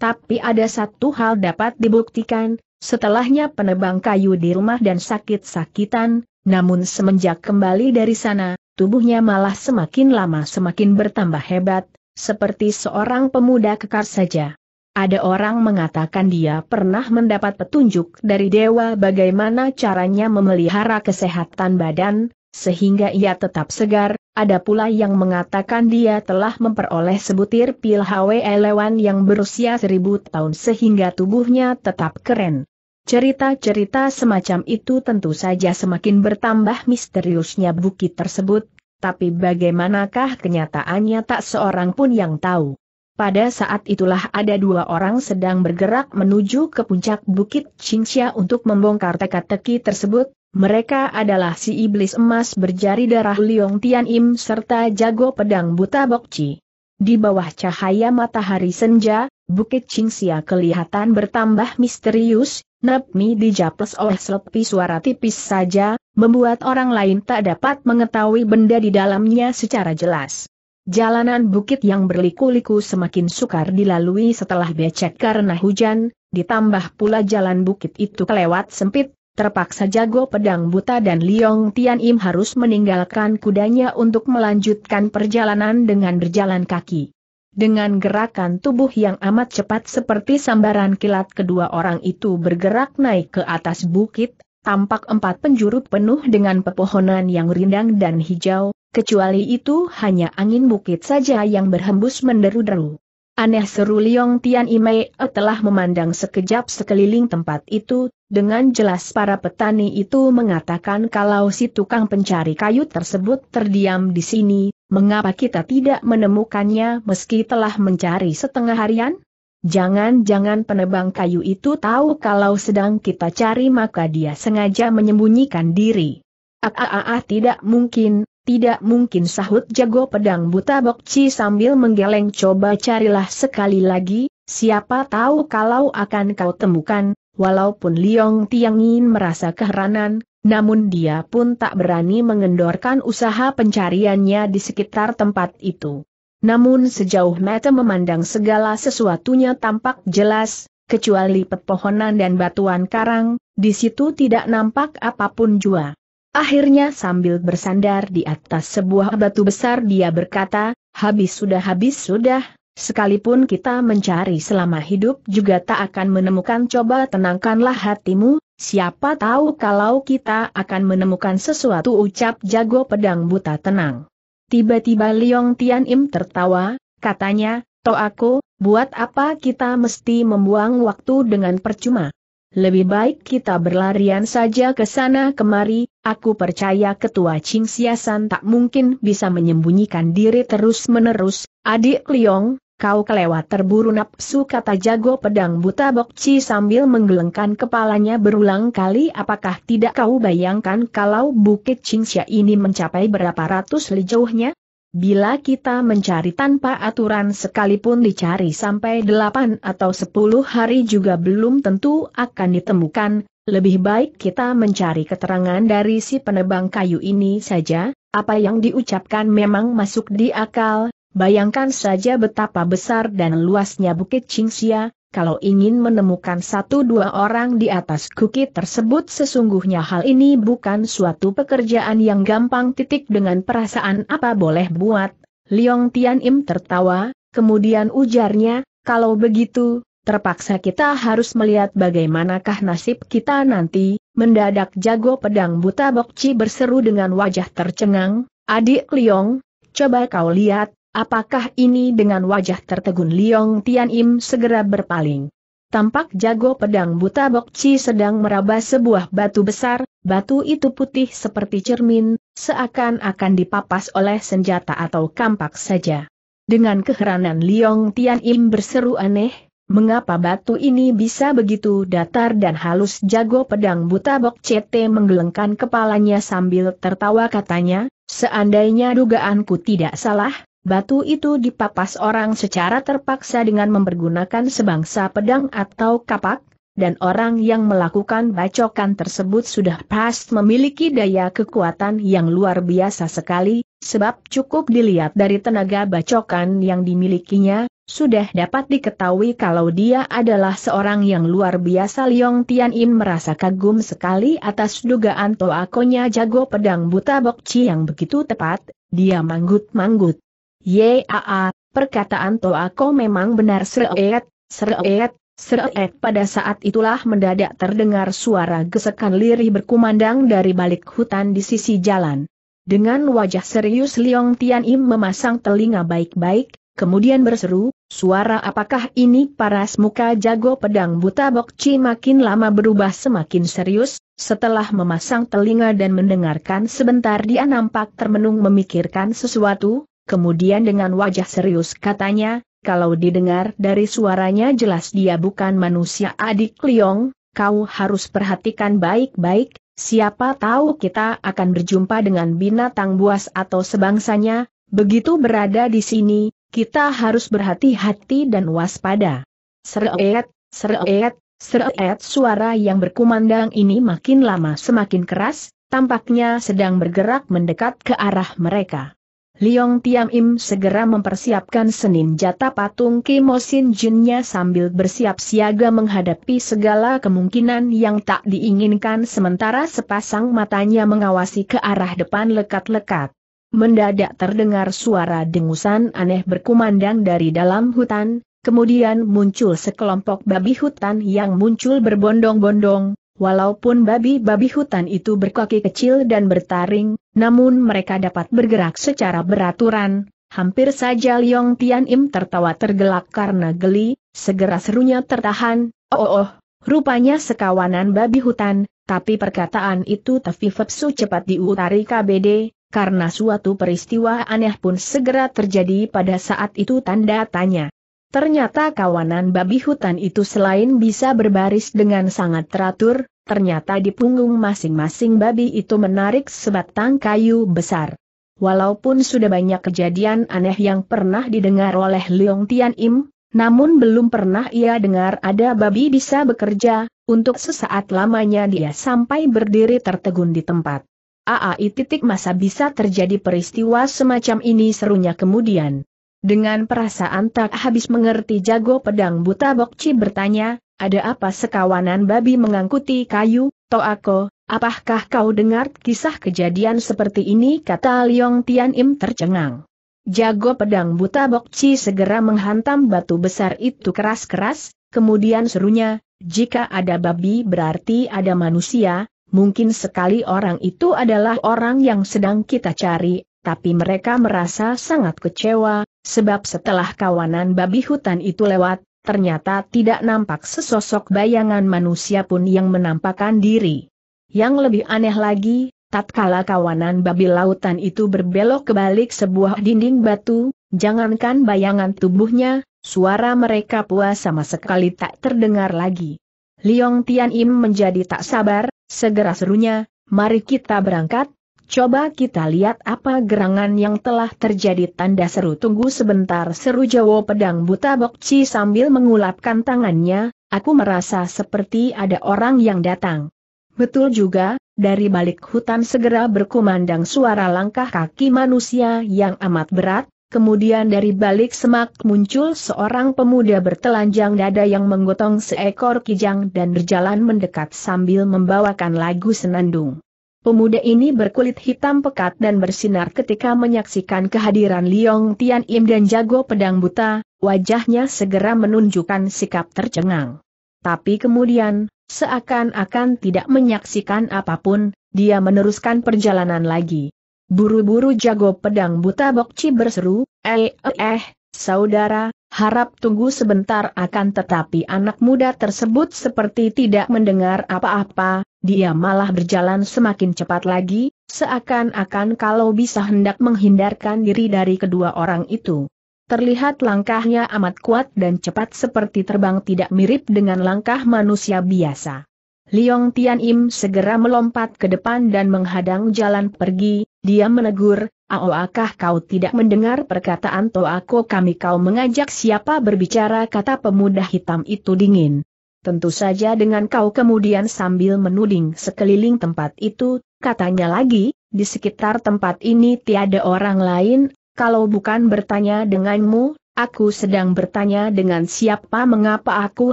Tapi ada satu hal dapat dibuktikan, setelahnya penebang kayu di rumah dan sakit-sakitan, namun semenjak kembali dari sana, tubuhnya malah semakin lama semakin bertambah hebat, seperti seorang pemuda kekar saja. Ada orang mengatakan dia pernah mendapat petunjuk dari dewa bagaimana caranya memelihara kesehatan badan, sehingga ia tetap segar, ada pula yang mengatakan dia telah memperoleh sebutir pil HW elewan yang berusia seribu tahun sehingga tubuhnya tetap keren. Cerita-cerita semacam itu tentu saja semakin bertambah misteriusnya bukit tersebut, tapi bagaimanakah kenyataannya tak seorang pun yang tahu. Pada saat itulah ada dua orang sedang bergerak menuju ke puncak Bukit Qingxia untuk membongkar teka-teki tersebut, mereka adalah si iblis emas berjari darah Liong Tian Im serta jago pedang buta Bokci. Di bawah cahaya matahari senja, Bukit Qingxia kelihatan bertambah misterius, Nepmi dijaples oleh selepi suara tipis saja, membuat orang lain tak dapat mengetahui benda di dalamnya secara jelas. Jalanan bukit yang berliku-liku semakin sukar dilalui setelah becek karena hujan, ditambah pula jalan bukit itu kelewat sempit, terpaksa jago pedang buta dan Liong Tian Im harus meninggalkan kudanya untuk melanjutkan perjalanan dengan berjalan kaki. Dengan gerakan tubuh yang amat cepat seperti sambaran kilat kedua orang itu bergerak naik ke atas bukit, tampak empat penjuru penuh dengan pepohonan yang rindang dan hijau, kecuali itu hanya angin bukit saja yang berhembus menderu-deru. Aneh seru Liong Tian Imei eh, telah memandang sekejap sekeliling tempat itu, dengan jelas para petani itu mengatakan kalau si tukang pencari kayu tersebut terdiam di sini, mengapa kita tidak menemukannya meski telah mencari setengah harian? Jangan-jangan penebang kayu itu tahu kalau sedang kita cari maka dia sengaja menyembunyikan diri. Ah, ah, ah, ah tidak mungkin, tidak mungkin sahut jago pedang buta Bokci sambil menggeleng coba carilah sekali lagi, siapa tahu kalau akan kau temukan, walaupun Liong Tiangin merasa keheranan, namun dia pun tak berani mengendorkan usaha pencariannya di sekitar tempat itu. Namun sejauh mata memandang segala sesuatunya tampak jelas, kecuali pepohonan dan batuan karang, di situ tidak nampak apapun jua. Akhirnya sambil bersandar di atas sebuah batu besar dia berkata, habis sudah habis sudah, sekalipun kita mencari selama hidup juga tak akan menemukan coba tenangkanlah hatimu, siapa tahu kalau kita akan menemukan sesuatu ucap jago pedang buta tenang. Tiba-tiba Liong Tian Im tertawa, katanya, "To aku, buat apa kita mesti membuang waktu dengan percuma? lebih baik kita berlarian saja ke sana kemari, aku percaya ketua Ching Siasan tak mungkin bisa menyembunyikan diri terus-menerus, adik Liong, kau kelewat terburu nafsu kata jago pedang buta Bokci sambil menggelengkan kepalanya berulang kali apakah tidak kau bayangkan kalau bukit Qingxia ini mencapai berapa ratus li jauhnya? Bila kita mencari tanpa aturan sekalipun dicari sampai 8 atau 10 hari juga belum tentu akan ditemukan, lebih baik kita mencari keterangan dari si penebang kayu ini saja, apa yang diucapkan memang masuk di akal, bayangkan saja betapa besar dan luasnya Bukit Cingsia, kalau ingin menemukan satu dua orang di atas bukit tersebut sesungguhnya hal ini bukan suatu pekerjaan yang gampang titik dengan perasaan apa boleh buat. Liong Tian Im tertawa, kemudian ujarnya, kalau begitu, terpaksa kita harus melihat bagaimanakah nasib kita nanti, mendadak jago pedang buta Bokci berseru dengan wajah tercengang, adik Liong, coba kau lihat, Apakah ini dengan wajah tertegun Liong Tian Im segera berpaling? Tampak jago pedang buta Bok Chi sedang meraba sebuah batu besar, batu itu putih seperti cermin, seakan-akan dipapas oleh senjata atau kampak saja. Dengan keheranan Liong Tian Im berseru aneh, mengapa batu ini bisa begitu datar dan halus jago pedang buta Bok CT menggelengkan kepalanya sambil tertawa katanya, seandainya dugaanku tidak salah, batu itu dipapas orang secara terpaksa dengan mempergunakan sebangsa pedang atau kapak, dan orang yang melakukan bacokan tersebut sudah pasti memiliki daya kekuatan yang luar biasa sekali, sebab cukup dilihat dari tenaga bacokan yang dimilikinya, sudah dapat diketahui kalau dia adalah seorang yang luar biasa Liong Tianin merasa kagum sekali atas dugaan Toakonya jago pedang buta bokci yang begitu tepat, dia manggut-manggut. Yaa, perkataan Toako memang benar seret, seret, seret. Pada saat itulah mendadak terdengar suara gesekan lirih berkumandang dari balik hutan di sisi jalan. Dengan wajah serius Liong Tian Im memasang telinga baik-baik, kemudian berseru, suara apakah ini paras muka jago pedang buta Bok Chi makin lama berubah semakin serius, setelah memasang telinga dan mendengarkan sebentar dia nampak termenung memikirkan sesuatu, kemudian dengan wajah serius katanya, kalau didengar dari suaranya jelas dia bukan manusia adik Liong, kau harus perhatikan baik-baik, siapa tahu kita akan berjumpa dengan binatang buas atau sebangsanya, begitu berada di sini, kita harus berhati-hati dan waspada. Seret, seret, seret suara yang berkumandang ini makin lama semakin keras, tampaknya sedang bergerak mendekat ke arah mereka. Liong Tiam Im segera mempersiapkan Senin jata patung Kimo Sin Junnya sambil bersiap siaga menghadapi segala kemungkinan yang tak diinginkan sementara sepasang matanya mengawasi ke arah depan lekat-lekat. Mendadak terdengar suara dengusan aneh berkumandang dari dalam hutan, kemudian muncul sekelompok babi hutan yang muncul berbondong-bondong, Walaupun babi-babi hutan itu berkaki kecil dan bertaring, namun mereka dapat bergerak secara beraturan, hampir saja Liong Tian Im tertawa tergelak karena geli, segera serunya tertahan, oh oh, oh rupanya sekawanan babi hutan, tapi perkataan itu Fepsu cepat diutari KBD, karena suatu peristiwa aneh pun segera terjadi pada saat itu tanda tanya. Ternyata kawanan babi hutan itu selain bisa berbaris dengan sangat teratur, ternyata di punggung masing-masing babi itu menarik sebatang kayu besar. Walaupun sudah banyak kejadian aneh yang pernah didengar oleh Leong Tian Im, namun belum pernah ia dengar ada babi bisa bekerja, untuk sesaat lamanya dia sampai berdiri tertegun di tempat. Aai titik masa bisa terjadi peristiwa semacam ini serunya kemudian. Dengan perasaan tak habis mengerti jago pedang buta Bokci bertanya, ada apa sekawanan babi mengangkuti kayu, Toako, apakah kau dengar kisah kejadian seperti ini kata Liong Tian Im tercengang. Jago pedang buta Bokci segera menghantam batu besar itu keras-keras, kemudian serunya, jika ada babi berarti ada manusia, mungkin sekali orang itu adalah orang yang sedang kita cari, tapi mereka merasa sangat kecewa, Sebab setelah kawanan babi hutan itu lewat, ternyata tidak nampak sesosok bayangan manusia pun yang menampakkan diri. Yang lebih aneh lagi, tatkala kawanan babi lautan itu berbelok ke balik sebuah dinding batu, jangankan bayangan tubuhnya, suara mereka puas sama sekali tak terdengar lagi. Liong Tian Im menjadi tak sabar, segera serunya, mari kita berangkat, Coba kita lihat apa gerangan yang telah terjadi tanda seru tunggu sebentar seru Jawa pedang buta Bokci sambil mengulapkan tangannya, aku merasa seperti ada orang yang datang. Betul juga, dari balik hutan segera berkumandang suara langkah kaki manusia yang amat berat, kemudian dari balik semak muncul seorang pemuda bertelanjang dada yang menggotong seekor kijang dan berjalan mendekat sambil membawakan lagu senandung. Pemuda ini berkulit hitam pekat dan bersinar ketika menyaksikan kehadiran Liong Tian Im dan jago pedang buta, wajahnya segera menunjukkan sikap tercengang. Tapi kemudian, seakan-akan tidak menyaksikan apapun, dia meneruskan perjalanan lagi. Buru-buru jago pedang buta Bokci berseru, eh eh eh, Saudara, harap tunggu sebentar akan tetapi anak muda tersebut seperti tidak mendengar apa-apa, dia malah berjalan semakin cepat lagi, seakan-akan kalau bisa hendak menghindarkan diri dari kedua orang itu. Terlihat langkahnya amat kuat dan cepat seperti terbang tidak mirip dengan langkah manusia biasa. Liong Tian Im segera melompat ke depan dan menghadang jalan pergi, dia menegur, Aoakah kau tidak mendengar perkataan Toako kami kau mengajak siapa berbicara kata pemuda hitam itu dingin. Tentu saja dengan kau kemudian sambil menuding sekeliling tempat itu, katanya lagi, di sekitar tempat ini tiada orang lain, kalau bukan bertanya denganmu, aku sedang bertanya dengan siapa mengapa aku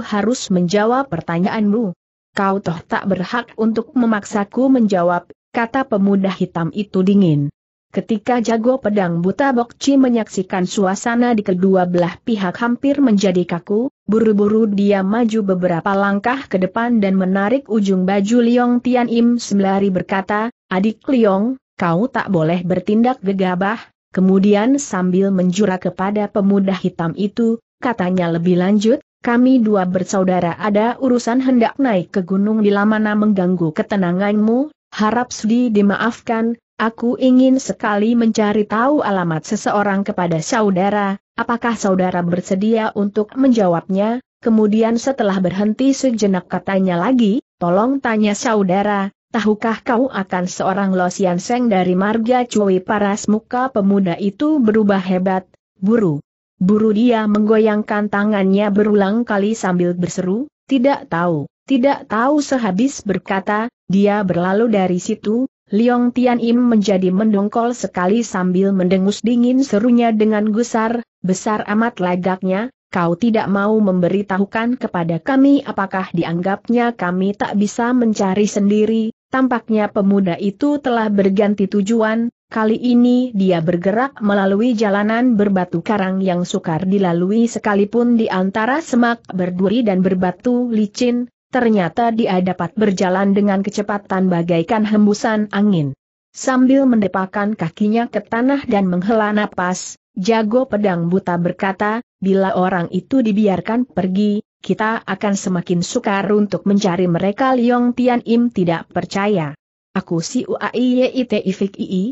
harus menjawab pertanyaanmu. Kau toh tak berhak untuk memaksaku menjawab, kata pemuda hitam itu dingin. Ketika jago pedang buta Bokci menyaksikan suasana di kedua belah pihak hampir menjadi kaku, buru-buru dia maju beberapa langkah ke depan dan menarik ujung baju Liong Tian Im sembari berkata, Adik Liong, kau tak boleh bertindak gegabah, kemudian sambil menjura kepada pemuda hitam itu, katanya lebih lanjut, kami dua bersaudara ada urusan hendak naik ke gunung di lamana mengganggu ketenanganmu, harap Sudi dimaafkan, Aku ingin sekali mencari tahu alamat seseorang kepada saudara, apakah saudara bersedia untuk menjawabnya, kemudian setelah berhenti sejenak katanya lagi, tolong tanya saudara, tahukah kau akan seorang Losian Seng dari Marga Cui Paras muka pemuda itu berubah hebat, buru. Buru dia menggoyangkan tangannya berulang kali sambil berseru, tidak tahu, tidak tahu sehabis berkata, dia berlalu dari situ, Liong Tian Im menjadi mendongkol sekali sambil mendengus dingin serunya dengan gusar, besar amat lagaknya, kau tidak mau memberitahukan kepada kami apakah dianggapnya kami tak bisa mencari sendiri, tampaknya pemuda itu telah berganti tujuan, kali ini dia bergerak melalui jalanan berbatu karang yang sukar dilalui sekalipun di antara semak berduri dan berbatu licin, Ternyata dia dapat berjalan dengan kecepatan bagaikan hembusan angin. Sambil mendepakan kakinya ke tanah dan menghela napas, jago pedang buta berkata, bila orang itu dibiarkan pergi, kita akan semakin sukar untuk mencari mereka Liong Tian Im tidak percaya. Aku si ii.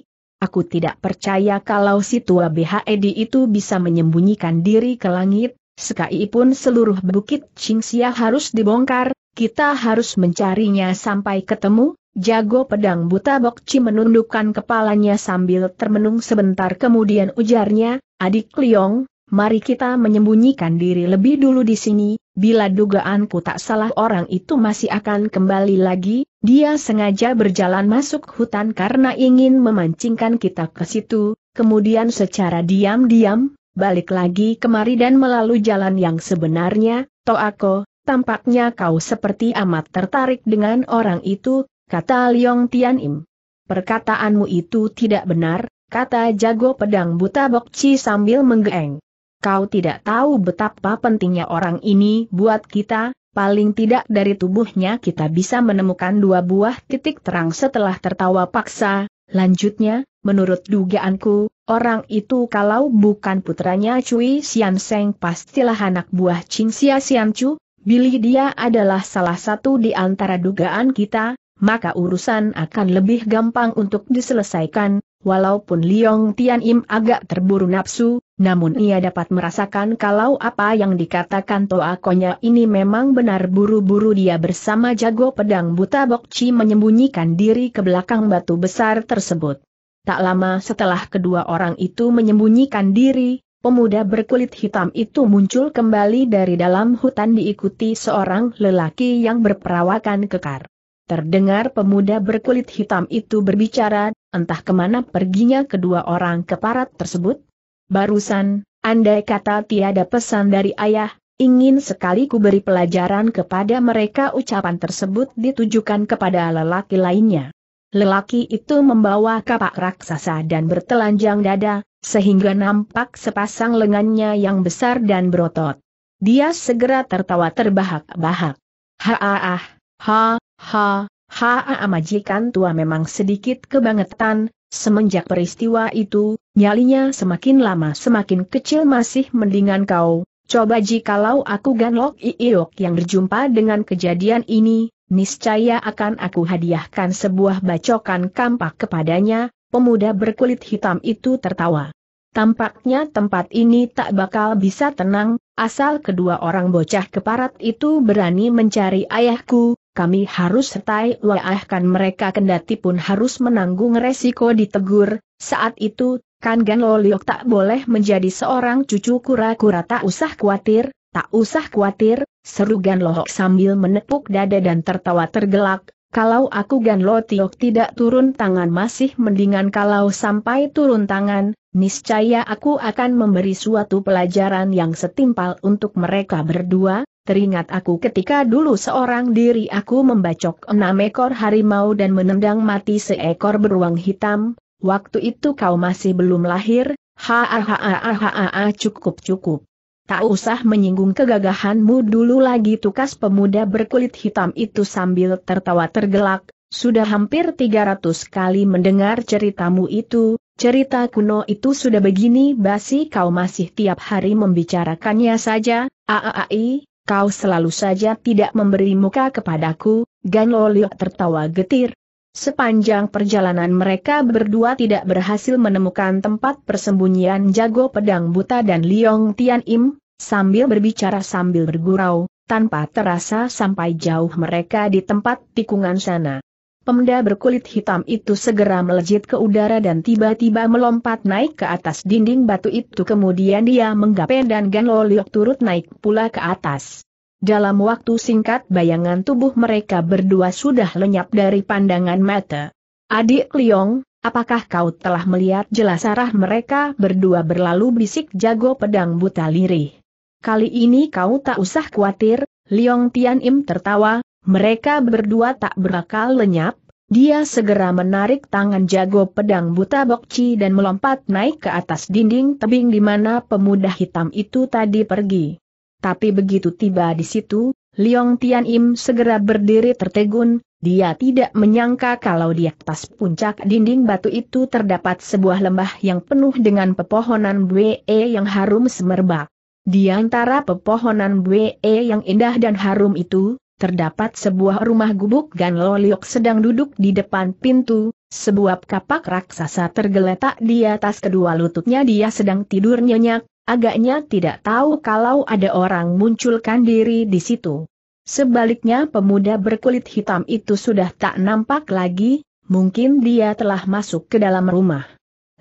Aku tidak percaya kalau si tua BHED itu bisa menyembunyikan diri ke langit, sekaipun seluruh bukit Qingxia harus dibongkar, kita harus mencarinya sampai ketemu, jago pedang buta Bokci menundukkan kepalanya sambil termenung sebentar kemudian ujarnya, adik Liong, mari kita menyembunyikan diri lebih dulu di sini, bila dugaanku tak salah orang itu masih akan kembali lagi, dia sengaja berjalan masuk hutan karena ingin memancingkan kita ke situ, kemudian secara diam-diam, balik lagi kemari dan melalui jalan yang sebenarnya, Toako, tampaknya kau seperti amat tertarik dengan orang itu, kata Liong Tianim. Perkataanmu itu tidak benar, kata jago pedang buta Bokci sambil menggeeng. Kau tidak tahu betapa pentingnya orang ini buat kita, paling tidak dari tubuhnya kita bisa menemukan dua buah titik terang setelah tertawa paksa, lanjutnya, menurut dugaanku, orang itu kalau bukan putranya Cui Sian Seng pastilah anak buah Ching Sia Sian Chu, Billy dia adalah salah satu di antara dugaan kita, maka urusan akan lebih gampang untuk diselesaikan, walaupun Liong Tian Im agak terburu nafsu, namun ia dapat merasakan kalau apa yang dikatakan Toa Konya ini memang benar buru-buru dia bersama jago pedang buta Bokci menyembunyikan diri ke belakang batu besar tersebut. Tak lama setelah kedua orang itu menyembunyikan diri, Pemuda berkulit hitam itu muncul kembali dari dalam hutan diikuti seorang lelaki yang berperawakan kekar. Terdengar pemuda berkulit hitam itu berbicara, entah kemana perginya kedua orang keparat tersebut. Barusan, andai kata tiada pesan dari ayah, ingin sekali ku beri pelajaran kepada mereka ucapan tersebut ditujukan kepada lelaki lainnya. Lelaki itu membawa kapak raksasa dan bertelanjang dada, sehingga nampak sepasang lengannya yang besar dan berotot. Dia segera tertawa terbahak-bahak. Haa, ha, ha, ha, ha, majikan tua memang sedikit kebangetan, semenjak peristiwa itu, nyalinya semakin lama semakin kecil masih mendingan kau, coba jikalau aku ganlok iiok yang berjumpa dengan kejadian ini, niscaya akan aku hadiahkan sebuah bacokan kampak kepadanya, Pemuda berkulit hitam itu tertawa. Tampaknya tempat ini tak bakal bisa tenang, asal kedua orang bocah keparat itu berani mencari ayahku, kami harus sertai waahkan mereka kendati pun harus menanggung resiko ditegur, saat itu, kan Gan Loliok tak boleh menjadi seorang cucu kura-kura tak usah khawatir, tak usah khawatir, seru Gan Lohok sambil menepuk dada dan tertawa tergelak, kalau aku Gan tiok tidak turun tangan masih mendingan kalau sampai turun tangan, niscaya aku akan memberi suatu pelajaran yang setimpal untuk mereka berdua, Teringat aku ketika dulu seorang diri aku membacok enam ekor harimau dan menendang mati seekor beruang hitam, waktu itu kau masih belum lahir, ha ha ha ha ha cukup cukup. Tak usah menyinggung kegagahanmu dulu lagi tukas pemuda berkulit hitam itu sambil tertawa tergelak, sudah hampir 300 kali mendengar ceritamu itu, cerita kuno itu sudah begini basi kau masih tiap hari membicarakannya saja, aaai, kau selalu saja tidak memberi muka kepadaku, Gan Lolio tertawa getir, Sepanjang perjalanan mereka berdua tidak berhasil menemukan tempat persembunyian jago pedang buta dan Liong Tian Im, sambil berbicara sambil bergurau, tanpa terasa sampai jauh mereka di tempat tikungan sana. Pemda berkulit hitam itu segera melejit ke udara dan tiba-tiba melompat naik ke atas dinding batu itu kemudian dia menggapai dan Gan Loliok turut naik pula ke atas. Dalam waktu singkat bayangan tubuh mereka berdua sudah lenyap dari pandangan mata. Adik Liong, apakah kau telah melihat jelas arah mereka berdua berlalu bisik jago pedang buta lirih? Kali ini kau tak usah khawatir, Liong Tian Im tertawa, mereka berdua tak berakal lenyap, dia segera menarik tangan jago pedang buta bokci dan melompat naik ke atas dinding tebing di mana pemuda hitam itu tadi pergi. Tapi begitu tiba di situ, Liong Tian Im segera berdiri tertegun, dia tidak menyangka kalau di atas puncak dinding batu itu terdapat sebuah lembah yang penuh dengan pepohonan bue yang harum semerbak. Di antara pepohonan bue yang indah dan harum itu, terdapat sebuah rumah gubuk Gan Loliok sedang duduk di depan pintu, sebuah kapak raksasa tergeletak di atas kedua lututnya dia sedang tidur nyenyak, Agaknya tidak tahu kalau ada orang munculkan diri di situ. Sebaliknya pemuda berkulit hitam itu sudah tak nampak lagi, mungkin dia telah masuk ke dalam rumah.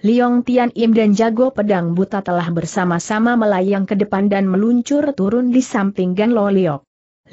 Liong Tian Im dan Jago Pedang Buta telah bersama-sama melayang ke depan dan meluncur turun di samping Gan Loliok. Liok.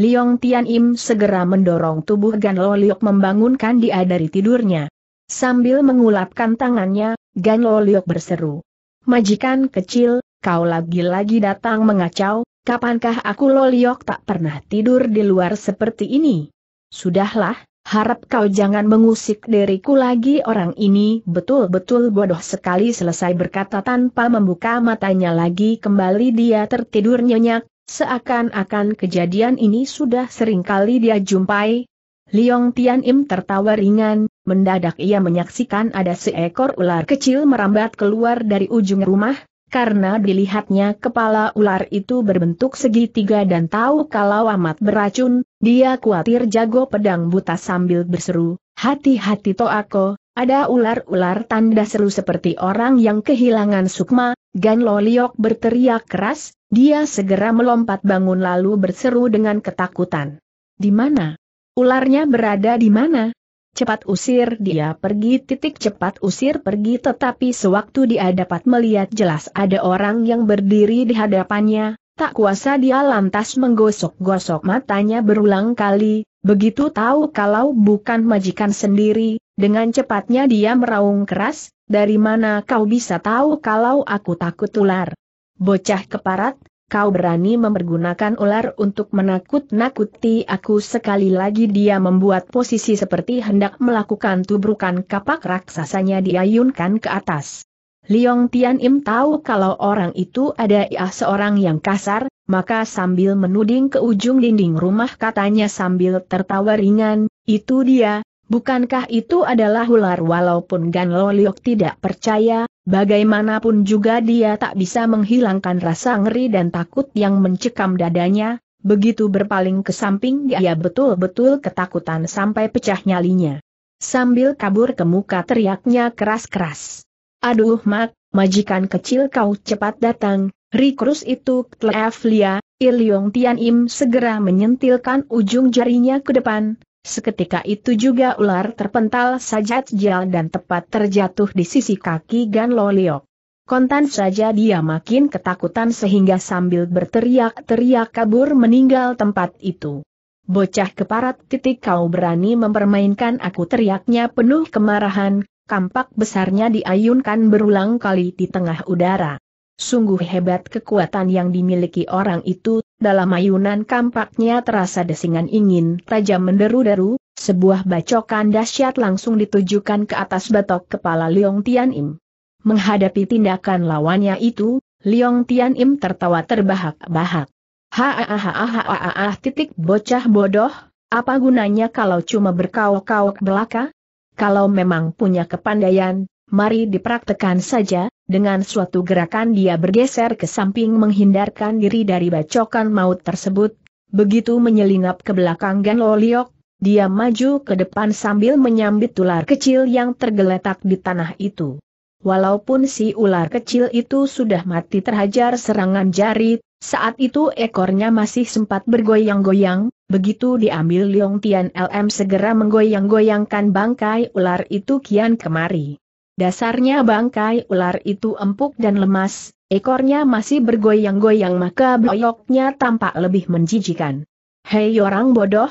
Liong Tian Im segera mendorong tubuh Gan Loliok Liok membangunkan dia dari tidurnya. Sambil mengulapkan tangannya, Gan Loliok berseru. Majikan kecil, kau lagi-lagi datang mengacau, kapankah aku loliok tak pernah tidur di luar seperti ini? Sudahlah, harap kau jangan mengusik diriku lagi orang ini betul-betul bodoh sekali selesai berkata tanpa membuka matanya lagi kembali dia tertidur nyenyak, seakan-akan kejadian ini sudah sering kali dia jumpai. Liong Tian Im tertawa ringan, mendadak ia menyaksikan ada seekor ular kecil merambat keluar dari ujung rumah, karena dilihatnya kepala ular itu berbentuk segitiga dan tahu kalau amat beracun, dia khawatir jago pedang buta sambil berseru, hati-hati toako, ada ular-ular tanda seru seperti orang yang kehilangan sukma, Gan Loliok berteriak keras, dia segera melompat bangun lalu berseru dengan ketakutan. Di mana? Ularnya berada di mana? cepat usir dia pergi titik cepat usir pergi tetapi sewaktu dia dapat melihat jelas ada orang yang berdiri di hadapannya, tak kuasa dia lantas menggosok-gosok matanya berulang kali, begitu tahu kalau bukan majikan sendiri, dengan cepatnya dia meraung keras, dari mana kau bisa tahu kalau aku takut ular? Bocah keparat, kau berani mempergunakan ular untuk menakut-nakuti aku sekali lagi dia membuat posisi seperti hendak melakukan tubrukan kapak raksasanya diayunkan ke atas. Liong Tian Im tahu kalau orang itu ada ia seorang yang kasar, maka sambil menuding ke ujung dinding rumah katanya sambil tertawa ringan, itu dia, Bukankah itu adalah ular walaupun Gan Loliok tidak percaya, bagaimanapun juga dia tak bisa menghilangkan rasa ngeri dan takut yang mencekam dadanya, begitu berpaling ke samping dia betul-betul ketakutan sampai pecah nyalinya. Sambil kabur ke muka teriaknya keras-keras. Aduh Mak, majikan kecil kau cepat datang, Rikrus itu Tlef Lia, Ilyong Tian Im segera menyentilkan ujung jarinya ke depan, Seketika itu juga ular terpental sajat jal dan tepat terjatuh di sisi kaki Gan Loliok. Kontan saja dia makin ketakutan sehingga sambil berteriak-teriak kabur meninggal tempat itu. Bocah keparat titik kau berani mempermainkan aku teriaknya penuh kemarahan, kampak besarnya diayunkan berulang kali di tengah udara. Sungguh hebat kekuatan yang dimiliki orang itu, dalam ayunan kampaknya terasa desingan ingin tajam menderu-deru, sebuah bacokan dahsyat langsung ditujukan ke atas batok kepala Leong Tian Im. Menghadapi tindakan lawannya itu, Leong Tian Im tertawa terbahak-bahak. Hahaha titik bocah bodoh, apa gunanya kalau cuma berkaok-kaok belaka? Kalau memang punya kepandaian, mari dipraktekan saja, dengan suatu gerakan dia bergeser ke samping menghindarkan diri dari bacokan maut tersebut, begitu menyelinap ke belakang Gan Loliok, dia maju ke depan sambil menyambit ular kecil yang tergeletak di tanah itu. Walaupun si ular kecil itu sudah mati terhajar serangan jari, saat itu ekornya masih sempat bergoyang-goyang, begitu diambil Leong Tian LM segera menggoyang-goyangkan bangkai ular itu kian kemari. Dasarnya bangkai ular itu empuk dan lemas, ekornya masih bergoyang-goyang maka bloyoknya tampak lebih menjijikan. Hei orang bodoh,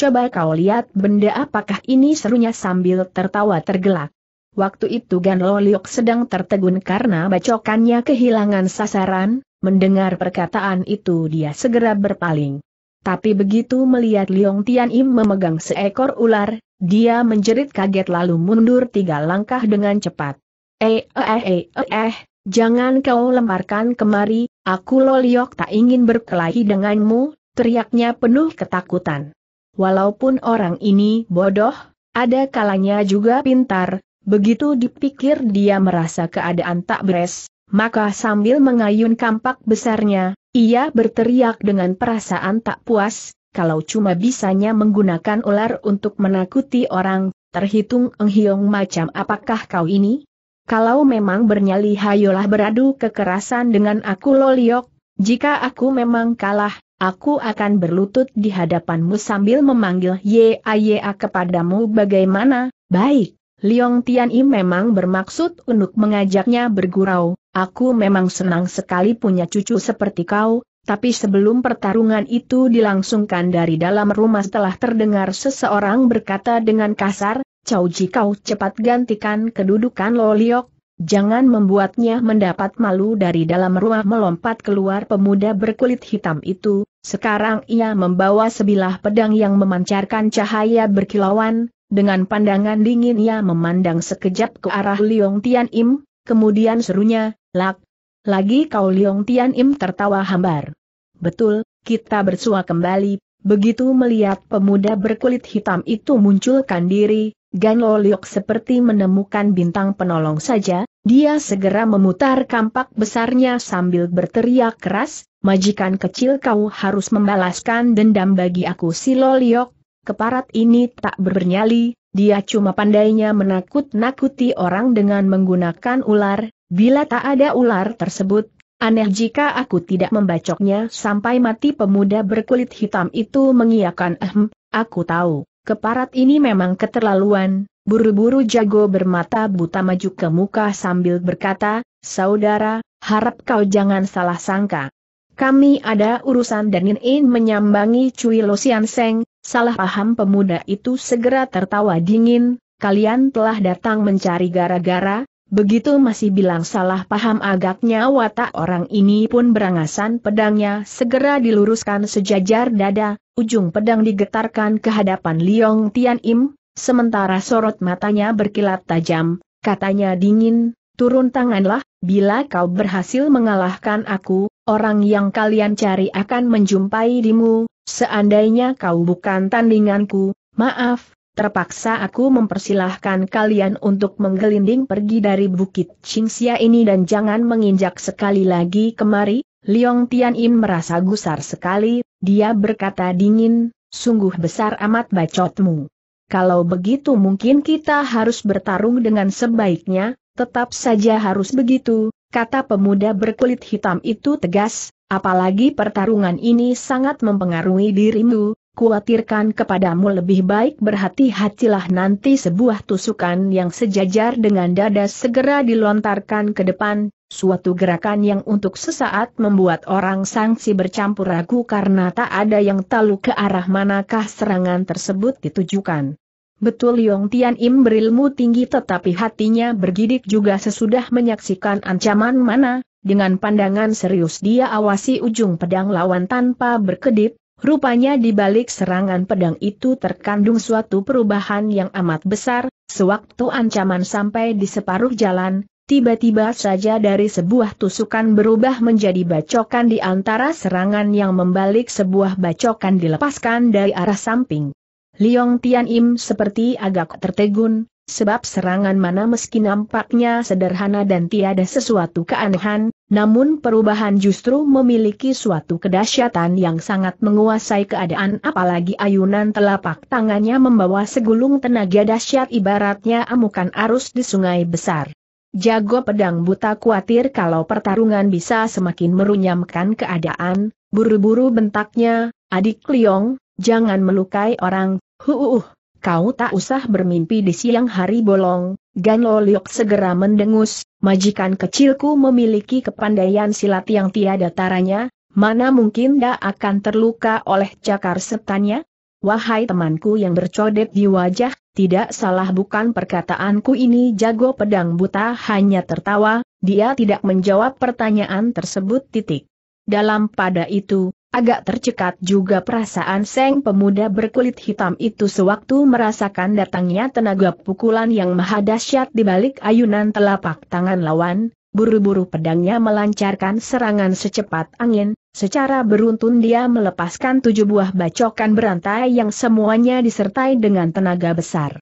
coba kau lihat benda apakah ini serunya sambil tertawa tergelak. Waktu itu Gan Loliok sedang tertegun karena bacokannya kehilangan sasaran, mendengar perkataan itu dia segera berpaling. Tapi begitu melihat Liong Tian Im memegang seekor ular, dia menjerit kaget lalu mundur tiga langkah dengan cepat. Eh, eh, eh, eh, eh, jangan kau lemparkan kemari, aku loliok tak ingin berkelahi denganmu, teriaknya penuh ketakutan. Walaupun orang ini bodoh, ada kalanya juga pintar, begitu dipikir dia merasa keadaan tak beres, maka sambil mengayun kampak besarnya, ia berteriak dengan perasaan tak puas, kalau cuma bisanya menggunakan ular untuk menakuti orang, terhitung enghiong macam apakah kau ini? Kalau memang bernyali hayolah beradu kekerasan dengan aku loliok, jika aku memang kalah, Aku akan berlutut di hadapanmu sambil memanggil ye aye a kepadamu bagaimana, baik. Liong Tianyi memang bermaksud untuk mengajaknya bergurau, aku memang senang sekali punya cucu seperti kau, tapi sebelum pertarungan itu dilangsungkan dari dalam rumah telah terdengar seseorang berkata dengan kasar, Cao Ji kau cepat gantikan kedudukan Lo Liok, jangan membuatnya mendapat malu dari dalam rumah melompat keluar pemuda berkulit hitam itu, sekarang ia membawa sebilah pedang yang memancarkan cahaya berkilauan, dengan pandangan dingin ia memandang sekejap ke arah Liong Tian Im, kemudian serunya, Lak, lagi kau Liong Tian Im tertawa hambar. Betul, kita bersua kembali, begitu melihat pemuda berkulit hitam itu munculkan diri, Gan Loliok seperti menemukan bintang penolong saja, dia segera memutar kampak besarnya sambil berteriak keras, majikan kecil kau harus membalaskan dendam bagi aku si Loliok, keparat ini tak bernyali, dia cuma pandainya menakut-nakuti orang dengan menggunakan ular, bila tak ada ular tersebut, Aneh jika aku tidak membacoknya sampai mati pemuda berkulit hitam itu mengiakan ehm, aku tahu, keparat ini memang keterlaluan, buru-buru jago bermata buta maju ke muka sambil berkata, saudara, harap kau jangan salah sangka. Kami ada urusan dan ingin menyambangi Cui Lo Seng, salah paham pemuda itu segera tertawa dingin, kalian telah datang mencari gara-gara, Begitu masih bilang salah paham agaknya watak orang ini pun berangasan pedangnya segera diluruskan sejajar dada, ujung pedang digetarkan ke hadapan Liong Tian Im, sementara sorot matanya berkilat tajam, katanya dingin, turun tanganlah, bila kau berhasil mengalahkan aku, orang yang kalian cari akan menjumpai dimu, seandainya kau bukan tandinganku, maaf, terpaksa aku mempersilahkan kalian untuk menggelinding pergi dari Bukit Qingxia ini dan jangan menginjak sekali lagi kemari, Liong Tian merasa gusar sekali, dia berkata dingin, sungguh besar amat bacotmu. Kalau begitu mungkin kita harus bertarung dengan sebaiknya, tetap saja harus begitu, kata pemuda berkulit hitam itu tegas, apalagi pertarungan ini sangat mempengaruhi dirimu, kuatirkan kepadamu lebih baik berhati-hatilah nanti sebuah tusukan yang sejajar dengan dada segera dilontarkan ke depan, suatu gerakan yang untuk sesaat membuat orang sangsi bercampur ragu karena tak ada yang tahu ke arah manakah serangan tersebut ditujukan. Betul Yong Tian Im berilmu tinggi tetapi hatinya bergidik juga sesudah menyaksikan ancaman mana, dengan pandangan serius dia awasi ujung pedang lawan tanpa berkedip, Rupanya di balik serangan pedang itu terkandung suatu perubahan yang amat besar, sewaktu ancaman sampai di separuh jalan, tiba-tiba saja dari sebuah tusukan berubah menjadi bacokan di antara serangan yang membalik sebuah bacokan dilepaskan dari arah samping. Liong Tian Im seperti agak tertegun, sebab serangan mana meski nampaknya sederhana dan tiada sesuatu keanehan, namun perubahan justru memiliki suatu kedahsyatan yang sangat menguasai keadaan apalagi ayunan telapak tangannya membawa segulung tenaga dahsyat ibaratnya amukan arus di sungai besar. Jago pedang buta khawatir kalau pertarungan bisa semakin merunyamkan keadaan, buru-buru bentaknya, adik Liong, jangan melukai orang, huuh, kau tak usah bermimpi di siang hari bolong, Gan Loliok segera mendengus, majikan kecilku memiliki kepandaian silat yang tiada taranya, mana mungkin dia akan terluka oleh cakar setannya? Wahai temanku yang bercodet di wajah, tidak salah bukan perkataanku ini jago pedang buta hanya tertawa, dia tidak menjawab pertanyaan tersebut titik. Dalam pada itu, Agak tercekat juga perasaan Seng pemuda berkulit hitam itu sewaktu merasakan datangnya tenaga pukulan yang maha dahsyat di balik ayunan telapak tangan lawan, buru-buru pedangnya melancarkan serangan secepat angin, secara beruntun dia melepaskan tujuh buah bacokan berantai yang semuanya disertai dengan tenaga besar.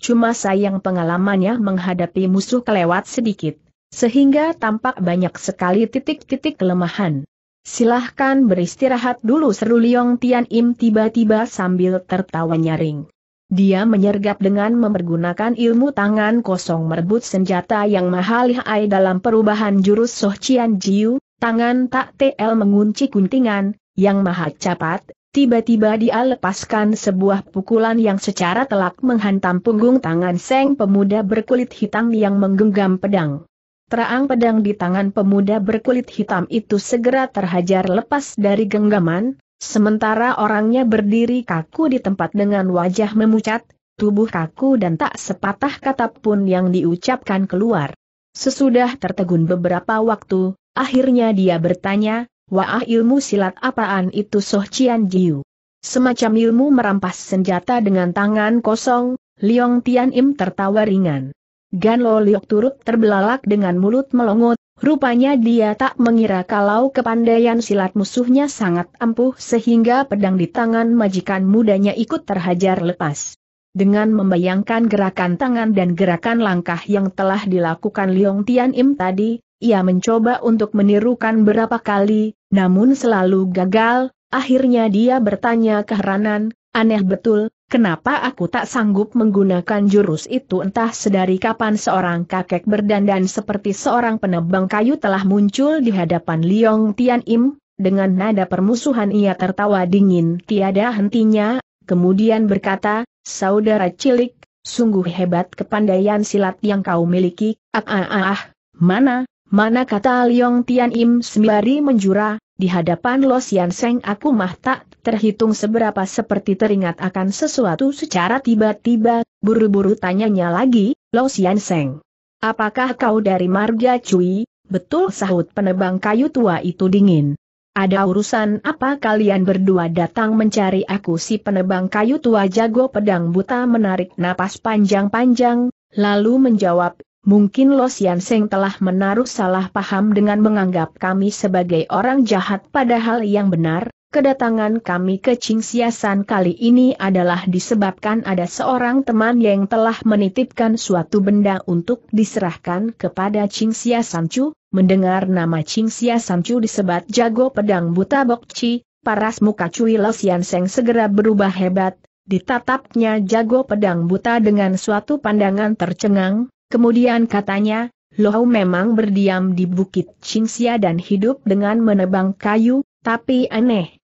Cuma sayang pengalamannya menghadapi musuh kelewat sedikit, sehingga tampak banyak sekali titik-titik kelemahan. Silahkan beristirahat dulu seru Liong Tian Im tiba-tiba sambil tertawa nyaring. Dia menyergap dengan mempergunakan ilmu tangan kosong merebut senjata yang mahal hai dalam perubahan jurus Soh Cian Jiu, tangan tak TL mengunci guntingan, yang maha cepat, tiba-tiba dia lepaskan sebuah pukulan yang secara telak menghantam punggung tangan Seng pemuda berkulit hitam yang menggenggam pedang. Terang pedang di tangan pemuda berkulit hitam itu segera terhajar lepas dari genggaman, sementara orangnya berdiri kaku di tempat dengan wajah memucat, tubuh kaku dan tak sepatah kata pun yang diucapkan keluar. Sesudah tertegun beberapa waktu, akhirnya dia bertanya, Wah ilmu silat apaan itu Soh Cian Jiu? Semacam ilmu merampas senjata dengan tangan kosong, Liong Tian Im tertawa ringan. Gan Loliok turut terbelalak dengan mulut melongot, rupanya dia tak mengira kalau kepandaian silat musuhnya sangat ampuh sehingga pedang di tangan majikan mudanya ikut terhajar lepas. Dengan membayangkan gerakan tangan dan gerakan langkah yang telah dilakukan Liong Tian Im tadi, ia mencoba untuk menirukan berapa kali, namun selalu gagal, akhirnya dia bertanya keheranan, aneh betul, Kenapa aku tak sanggup menggunakan jurus itu entah sedari kapan seorang kakek berdandan seperti seorang penebang kayu telah muncul di hadapan Liong Tian Im, dengan nada permusuhan ia tertawa dingin tiada hentinya, kemudian berkata, saudara cilik, sungguh hebat kepandaian silat yang kau miliki, ah ah ah, ah. mana, mana kata Liong Tian Im sembari menjura, di hadapan Lo Sian Seng aku mah tak terhitung seberapa seperti teringat akan sesuatu secara tiba-tiba, buru-buru tanyanya lagi, Lo Sian Seng. Apakah kau dari Marga Cui? Betul sahut penebang kayu tua itu dingin. Ada urusan apa kalian berdua datang mencari aku si penebang kayu tua jago pedang buta menarik napas panjang-panjang, lalu menjawab, Mungkin Lo Sian Seng telah menaruh salah paham dengan menganggap kami sebagai orang jahat padahal yang benar, Kedatangan kami ke Cingsiasan kali ini adalah disebabkan ada seorang teman yang telah menitipkan suatu benda untuk diserahkan kepada Cingsiasan Chu. Mendengar nama Cingsiasan Chu disebat jago pedang buta bokci, paras muka Cui Losian Seng segera berubah hebat, ditatapnya jago pedang buta dengan suatu pandangan tercengang, kemudian katanya, Lohau memang berdiam di Bukit Cingsia dan hidup dengan menebang kayu, tapi aneh,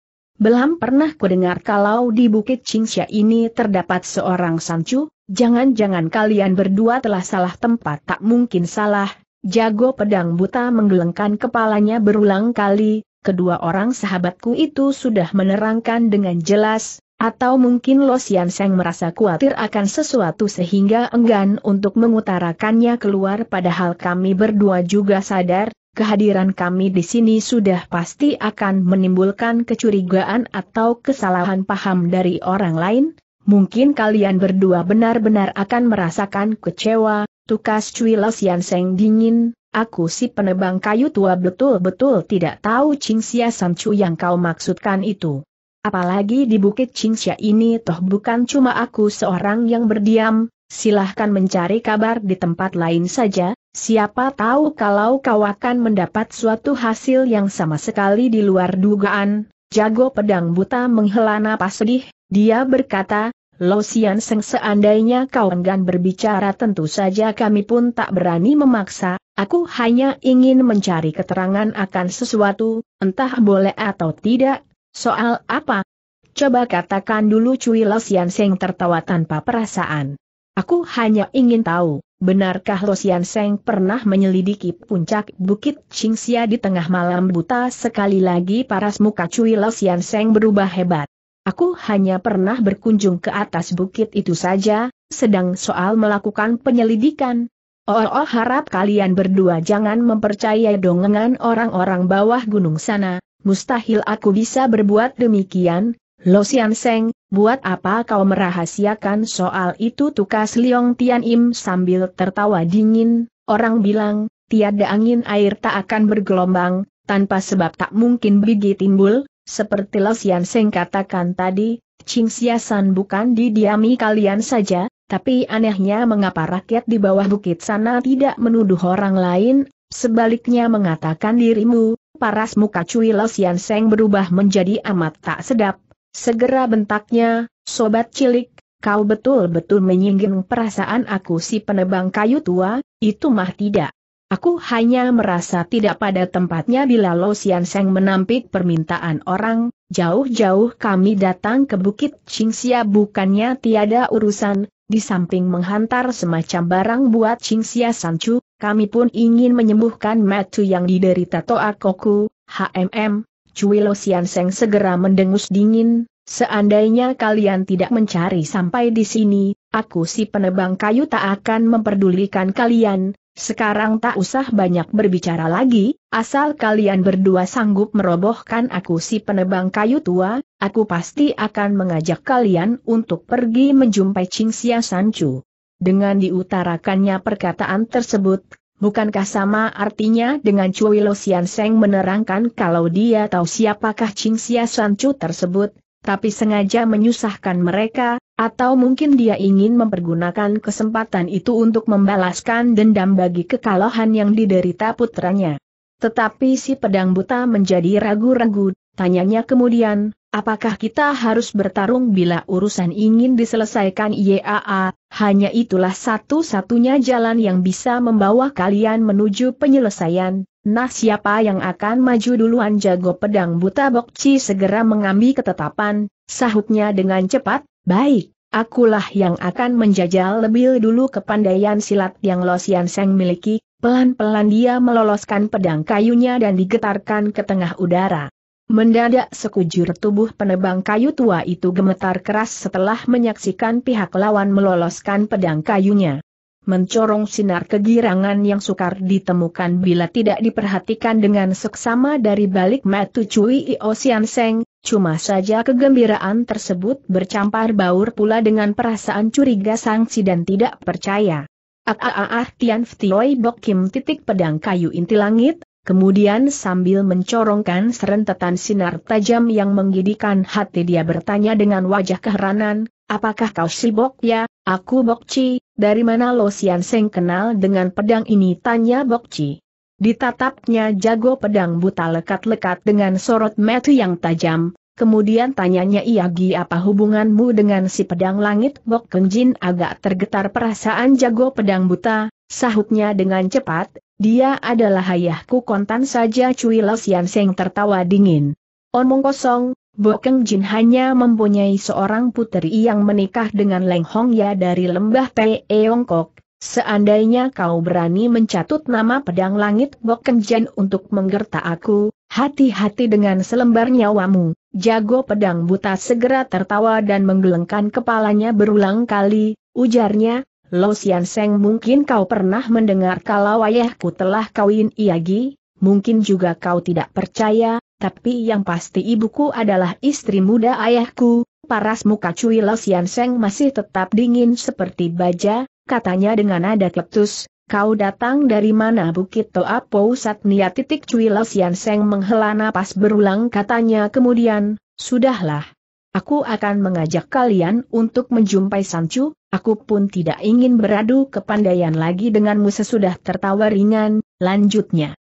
belum pernah dengar kalau di Bukit Cingsha ini terdapat seorang sancu, jangan-jangan kalian berdua telah salah tempat tak mungkin salah. Jago pedang buta menggelengkan kepalanya berulang kali, kedua orang sahabatku itu sudah menerangkan dengan jelas, atau mungkin Lo Sian Seng merasa khawatir akan sesuatu sehingga enggan untuk mengutarakannya keluar padahal kami berdua juga sadar, kehadiran kami di sini sudah pasti akan menimbulkan kecurigaan atau kesalahan paham dari orang lain, mungkin kalian berdua benar-benar akan merasakan kecewa, tukas Cui Lo Seng dingin, aku si penebang kayu tua betul-betul tidak tahu Ching Sia Sam Chu yang kau maksudkan itu. Apalagi di Bukit Qingxia ini toh bukan cuma aku seorang yang berdiam, silahkan mencari kabar di tempat lain saja, siapa tahu kalau kau akan mendapat suatu hasil yang sama sekali di luar dugaan. Jago pedang buta menghela napas sedih, dia berkata, Lo Sian Seng seandainya kau enggan berbicara tentu saja kami pun tak berani memaksa, aku hanya ingin mencari keterangan akan sesuatu, entah boleh atau tidak, soal apa? Coba katakan dulu Cui Lo Sian Seng tertawa tanpa perasaan. Aku hanya ingin tahu, benarkah Lo Sian Seng pernah menyelidiki puncak Bukit Qingxia di tengah malam buta sekali lagi paras muka cuy Lo Sian Seng berubah hebat. Aku hanya pernah berkunjung ke atas bukit itu saja, sedang soal melakukan penyelidikan, oh, oh harap kalian berdua jangan mempercayai dongengan orang-orang bawah gunung sana, mustahil aku bisa berbuat demikian, Lo Sian Seng, buat apa kau merahasiakan soal itu tukas Liong Tian Im sambil tertawa dingin, orang bilang, tiada angin air tak akan bergelombang, tanpa sebab tak mungkin bigi timbul, seperti Lo Sian Seng katakan tadi, Ching Siasan bukan didiami kalian saja, tapi anehnya mengapa rakyat di bawah bukit sana tidak menuduh orang lain, sebaliknya mengatakan dirimu, paras muka Cui Lo Sian Seng berubah menjadi amat tak sedap, Segera bentaknya, sobat cilik, kau betul-betul menyinggung perasaan aku si penebang kayu tua, itu mah tidak. Aku hanya merasa tidak pada tempatnya bila Lo Sian Seng menampik permintaan orang, jauh-jauh kami datang ke Bukit Qingxia bukannya tiada urusan, di samping menghantar semacam barang buat Qingxia Sancu, kami pun ingin menyembuhkan metu yang diderita Koku. HMM, Cui Lo Sian Seng segera mendengus dingin, seandainya kalian tidak mencari sampai di sini, aku si penebang kayu tak akan memperdulikan kalian, sekarang tak usah banyak berbicara lagi, asal kalian berdua sanggup merobohkan aku si penebang kayu tua, aku pasti akan mengajak kalian untuk pergi menjumpai Ching Xia Chu. Dengan diutarakannya perkataan tersebut, Bukankah sama artinya dengan Cui Lo Sian Seng menerangkan kalau dia tahu siapakah Ching Xia San Chu tersebut, tapi sengaja menyusahkan mereka, atau mungkin dia ingin mempergunakan kesempatan itu untuk membalaskan dendam bagi kekalahan yang diderita putranya. Tetapi si pedang buta menjadi ragu-ragu, Tanyanya kemudian, apakah kita harus bertarung bila urusan ingin diselesaikan IAA, hanya itulah satu-satunya jalan yang bisa membawa kalian menuju penyelesaian. Nah siapa yang akan maju duluan jago pedang buta Bokci segera mengambil ketetapan, sahutnya dengan cepat, baik, akulah yang akan menjajal lebih dulu kepandaian silat yang Losian Seng miliki, pelan-pelan dia meloloskan pedang kayunya dan digetarkan ke tengah udara. Mendadak sekujur tubuh penebang kayu tua itu gemetar keras setelah menyaksikan pihak lawan meloloskan pedang kayunya. Mencorong sinar kegirangan yang sukar ditemukan bila tidak diperhatikan dengan seksama dari balik metu Cui Osian Seng, cuma saja kegembiraan tersebut bercampur baur pula dengan perasaan curiga sangsi dan tidak percaya. Ah ah ah Tian Ftioi Bok Kim titik pedang kayu inti langit, Kemudian sambil mencorongkan serentetan sinar tajam yang menggidikan hati dia bertanya dengan wajah keheranan, apakah kau si Bok ya, aku Bok Chi. dari mana Lo Sian Seng kenal dengan pedang ini tanya Bok Chi. Ditatapnya jago pedang buta lekat-lekat dengan sorot metu yang tajam, Kemudian tanyanya Iagi apa hubunganmu dengan si pedang langit Bok Kenjin agak tergetar perasaan jago pedang buta, sahutnya dengan cepat, dia adalah ayahku kontan saja Cui Lao Sian Seng tertawa dingin. Omong kosong, Bokeng Jin hanya mempunyai seorang puteri yang menikah dengan Leng Hong Ya dari lembah Kok. Seandainya kau berani mencatut nama pedang langit Bokeng Jin untuk menggerta aku, hati-hati dengan selembar nyawamu. Jago pedang buta segera tertawa dan menggelengkan kepalanya berulang kali, ujarnya, Lo Sian Seng mungkin kau pernah mendengar kalau ayahku telah kawin Iagi, mungkin juga kau tidak percaya, tapi yang pasti ibuku adalah istri muda ayahku, paras muka Cui Lo Sian Seng masih tetap dingin seperti baja, katanya dengan nada kleptus, kau datang dari mana Bukit Toa Pousat Nia titik Cui Lo Sian Seng menghela napas berulang katanya kemudian, sudahlah, Aku akan mengajak kalian untuk menjumpai Sancu, aku pun tidak ingin beradu kepandaian lagi denganmu sesudah tertawa ringan, lanjutnya.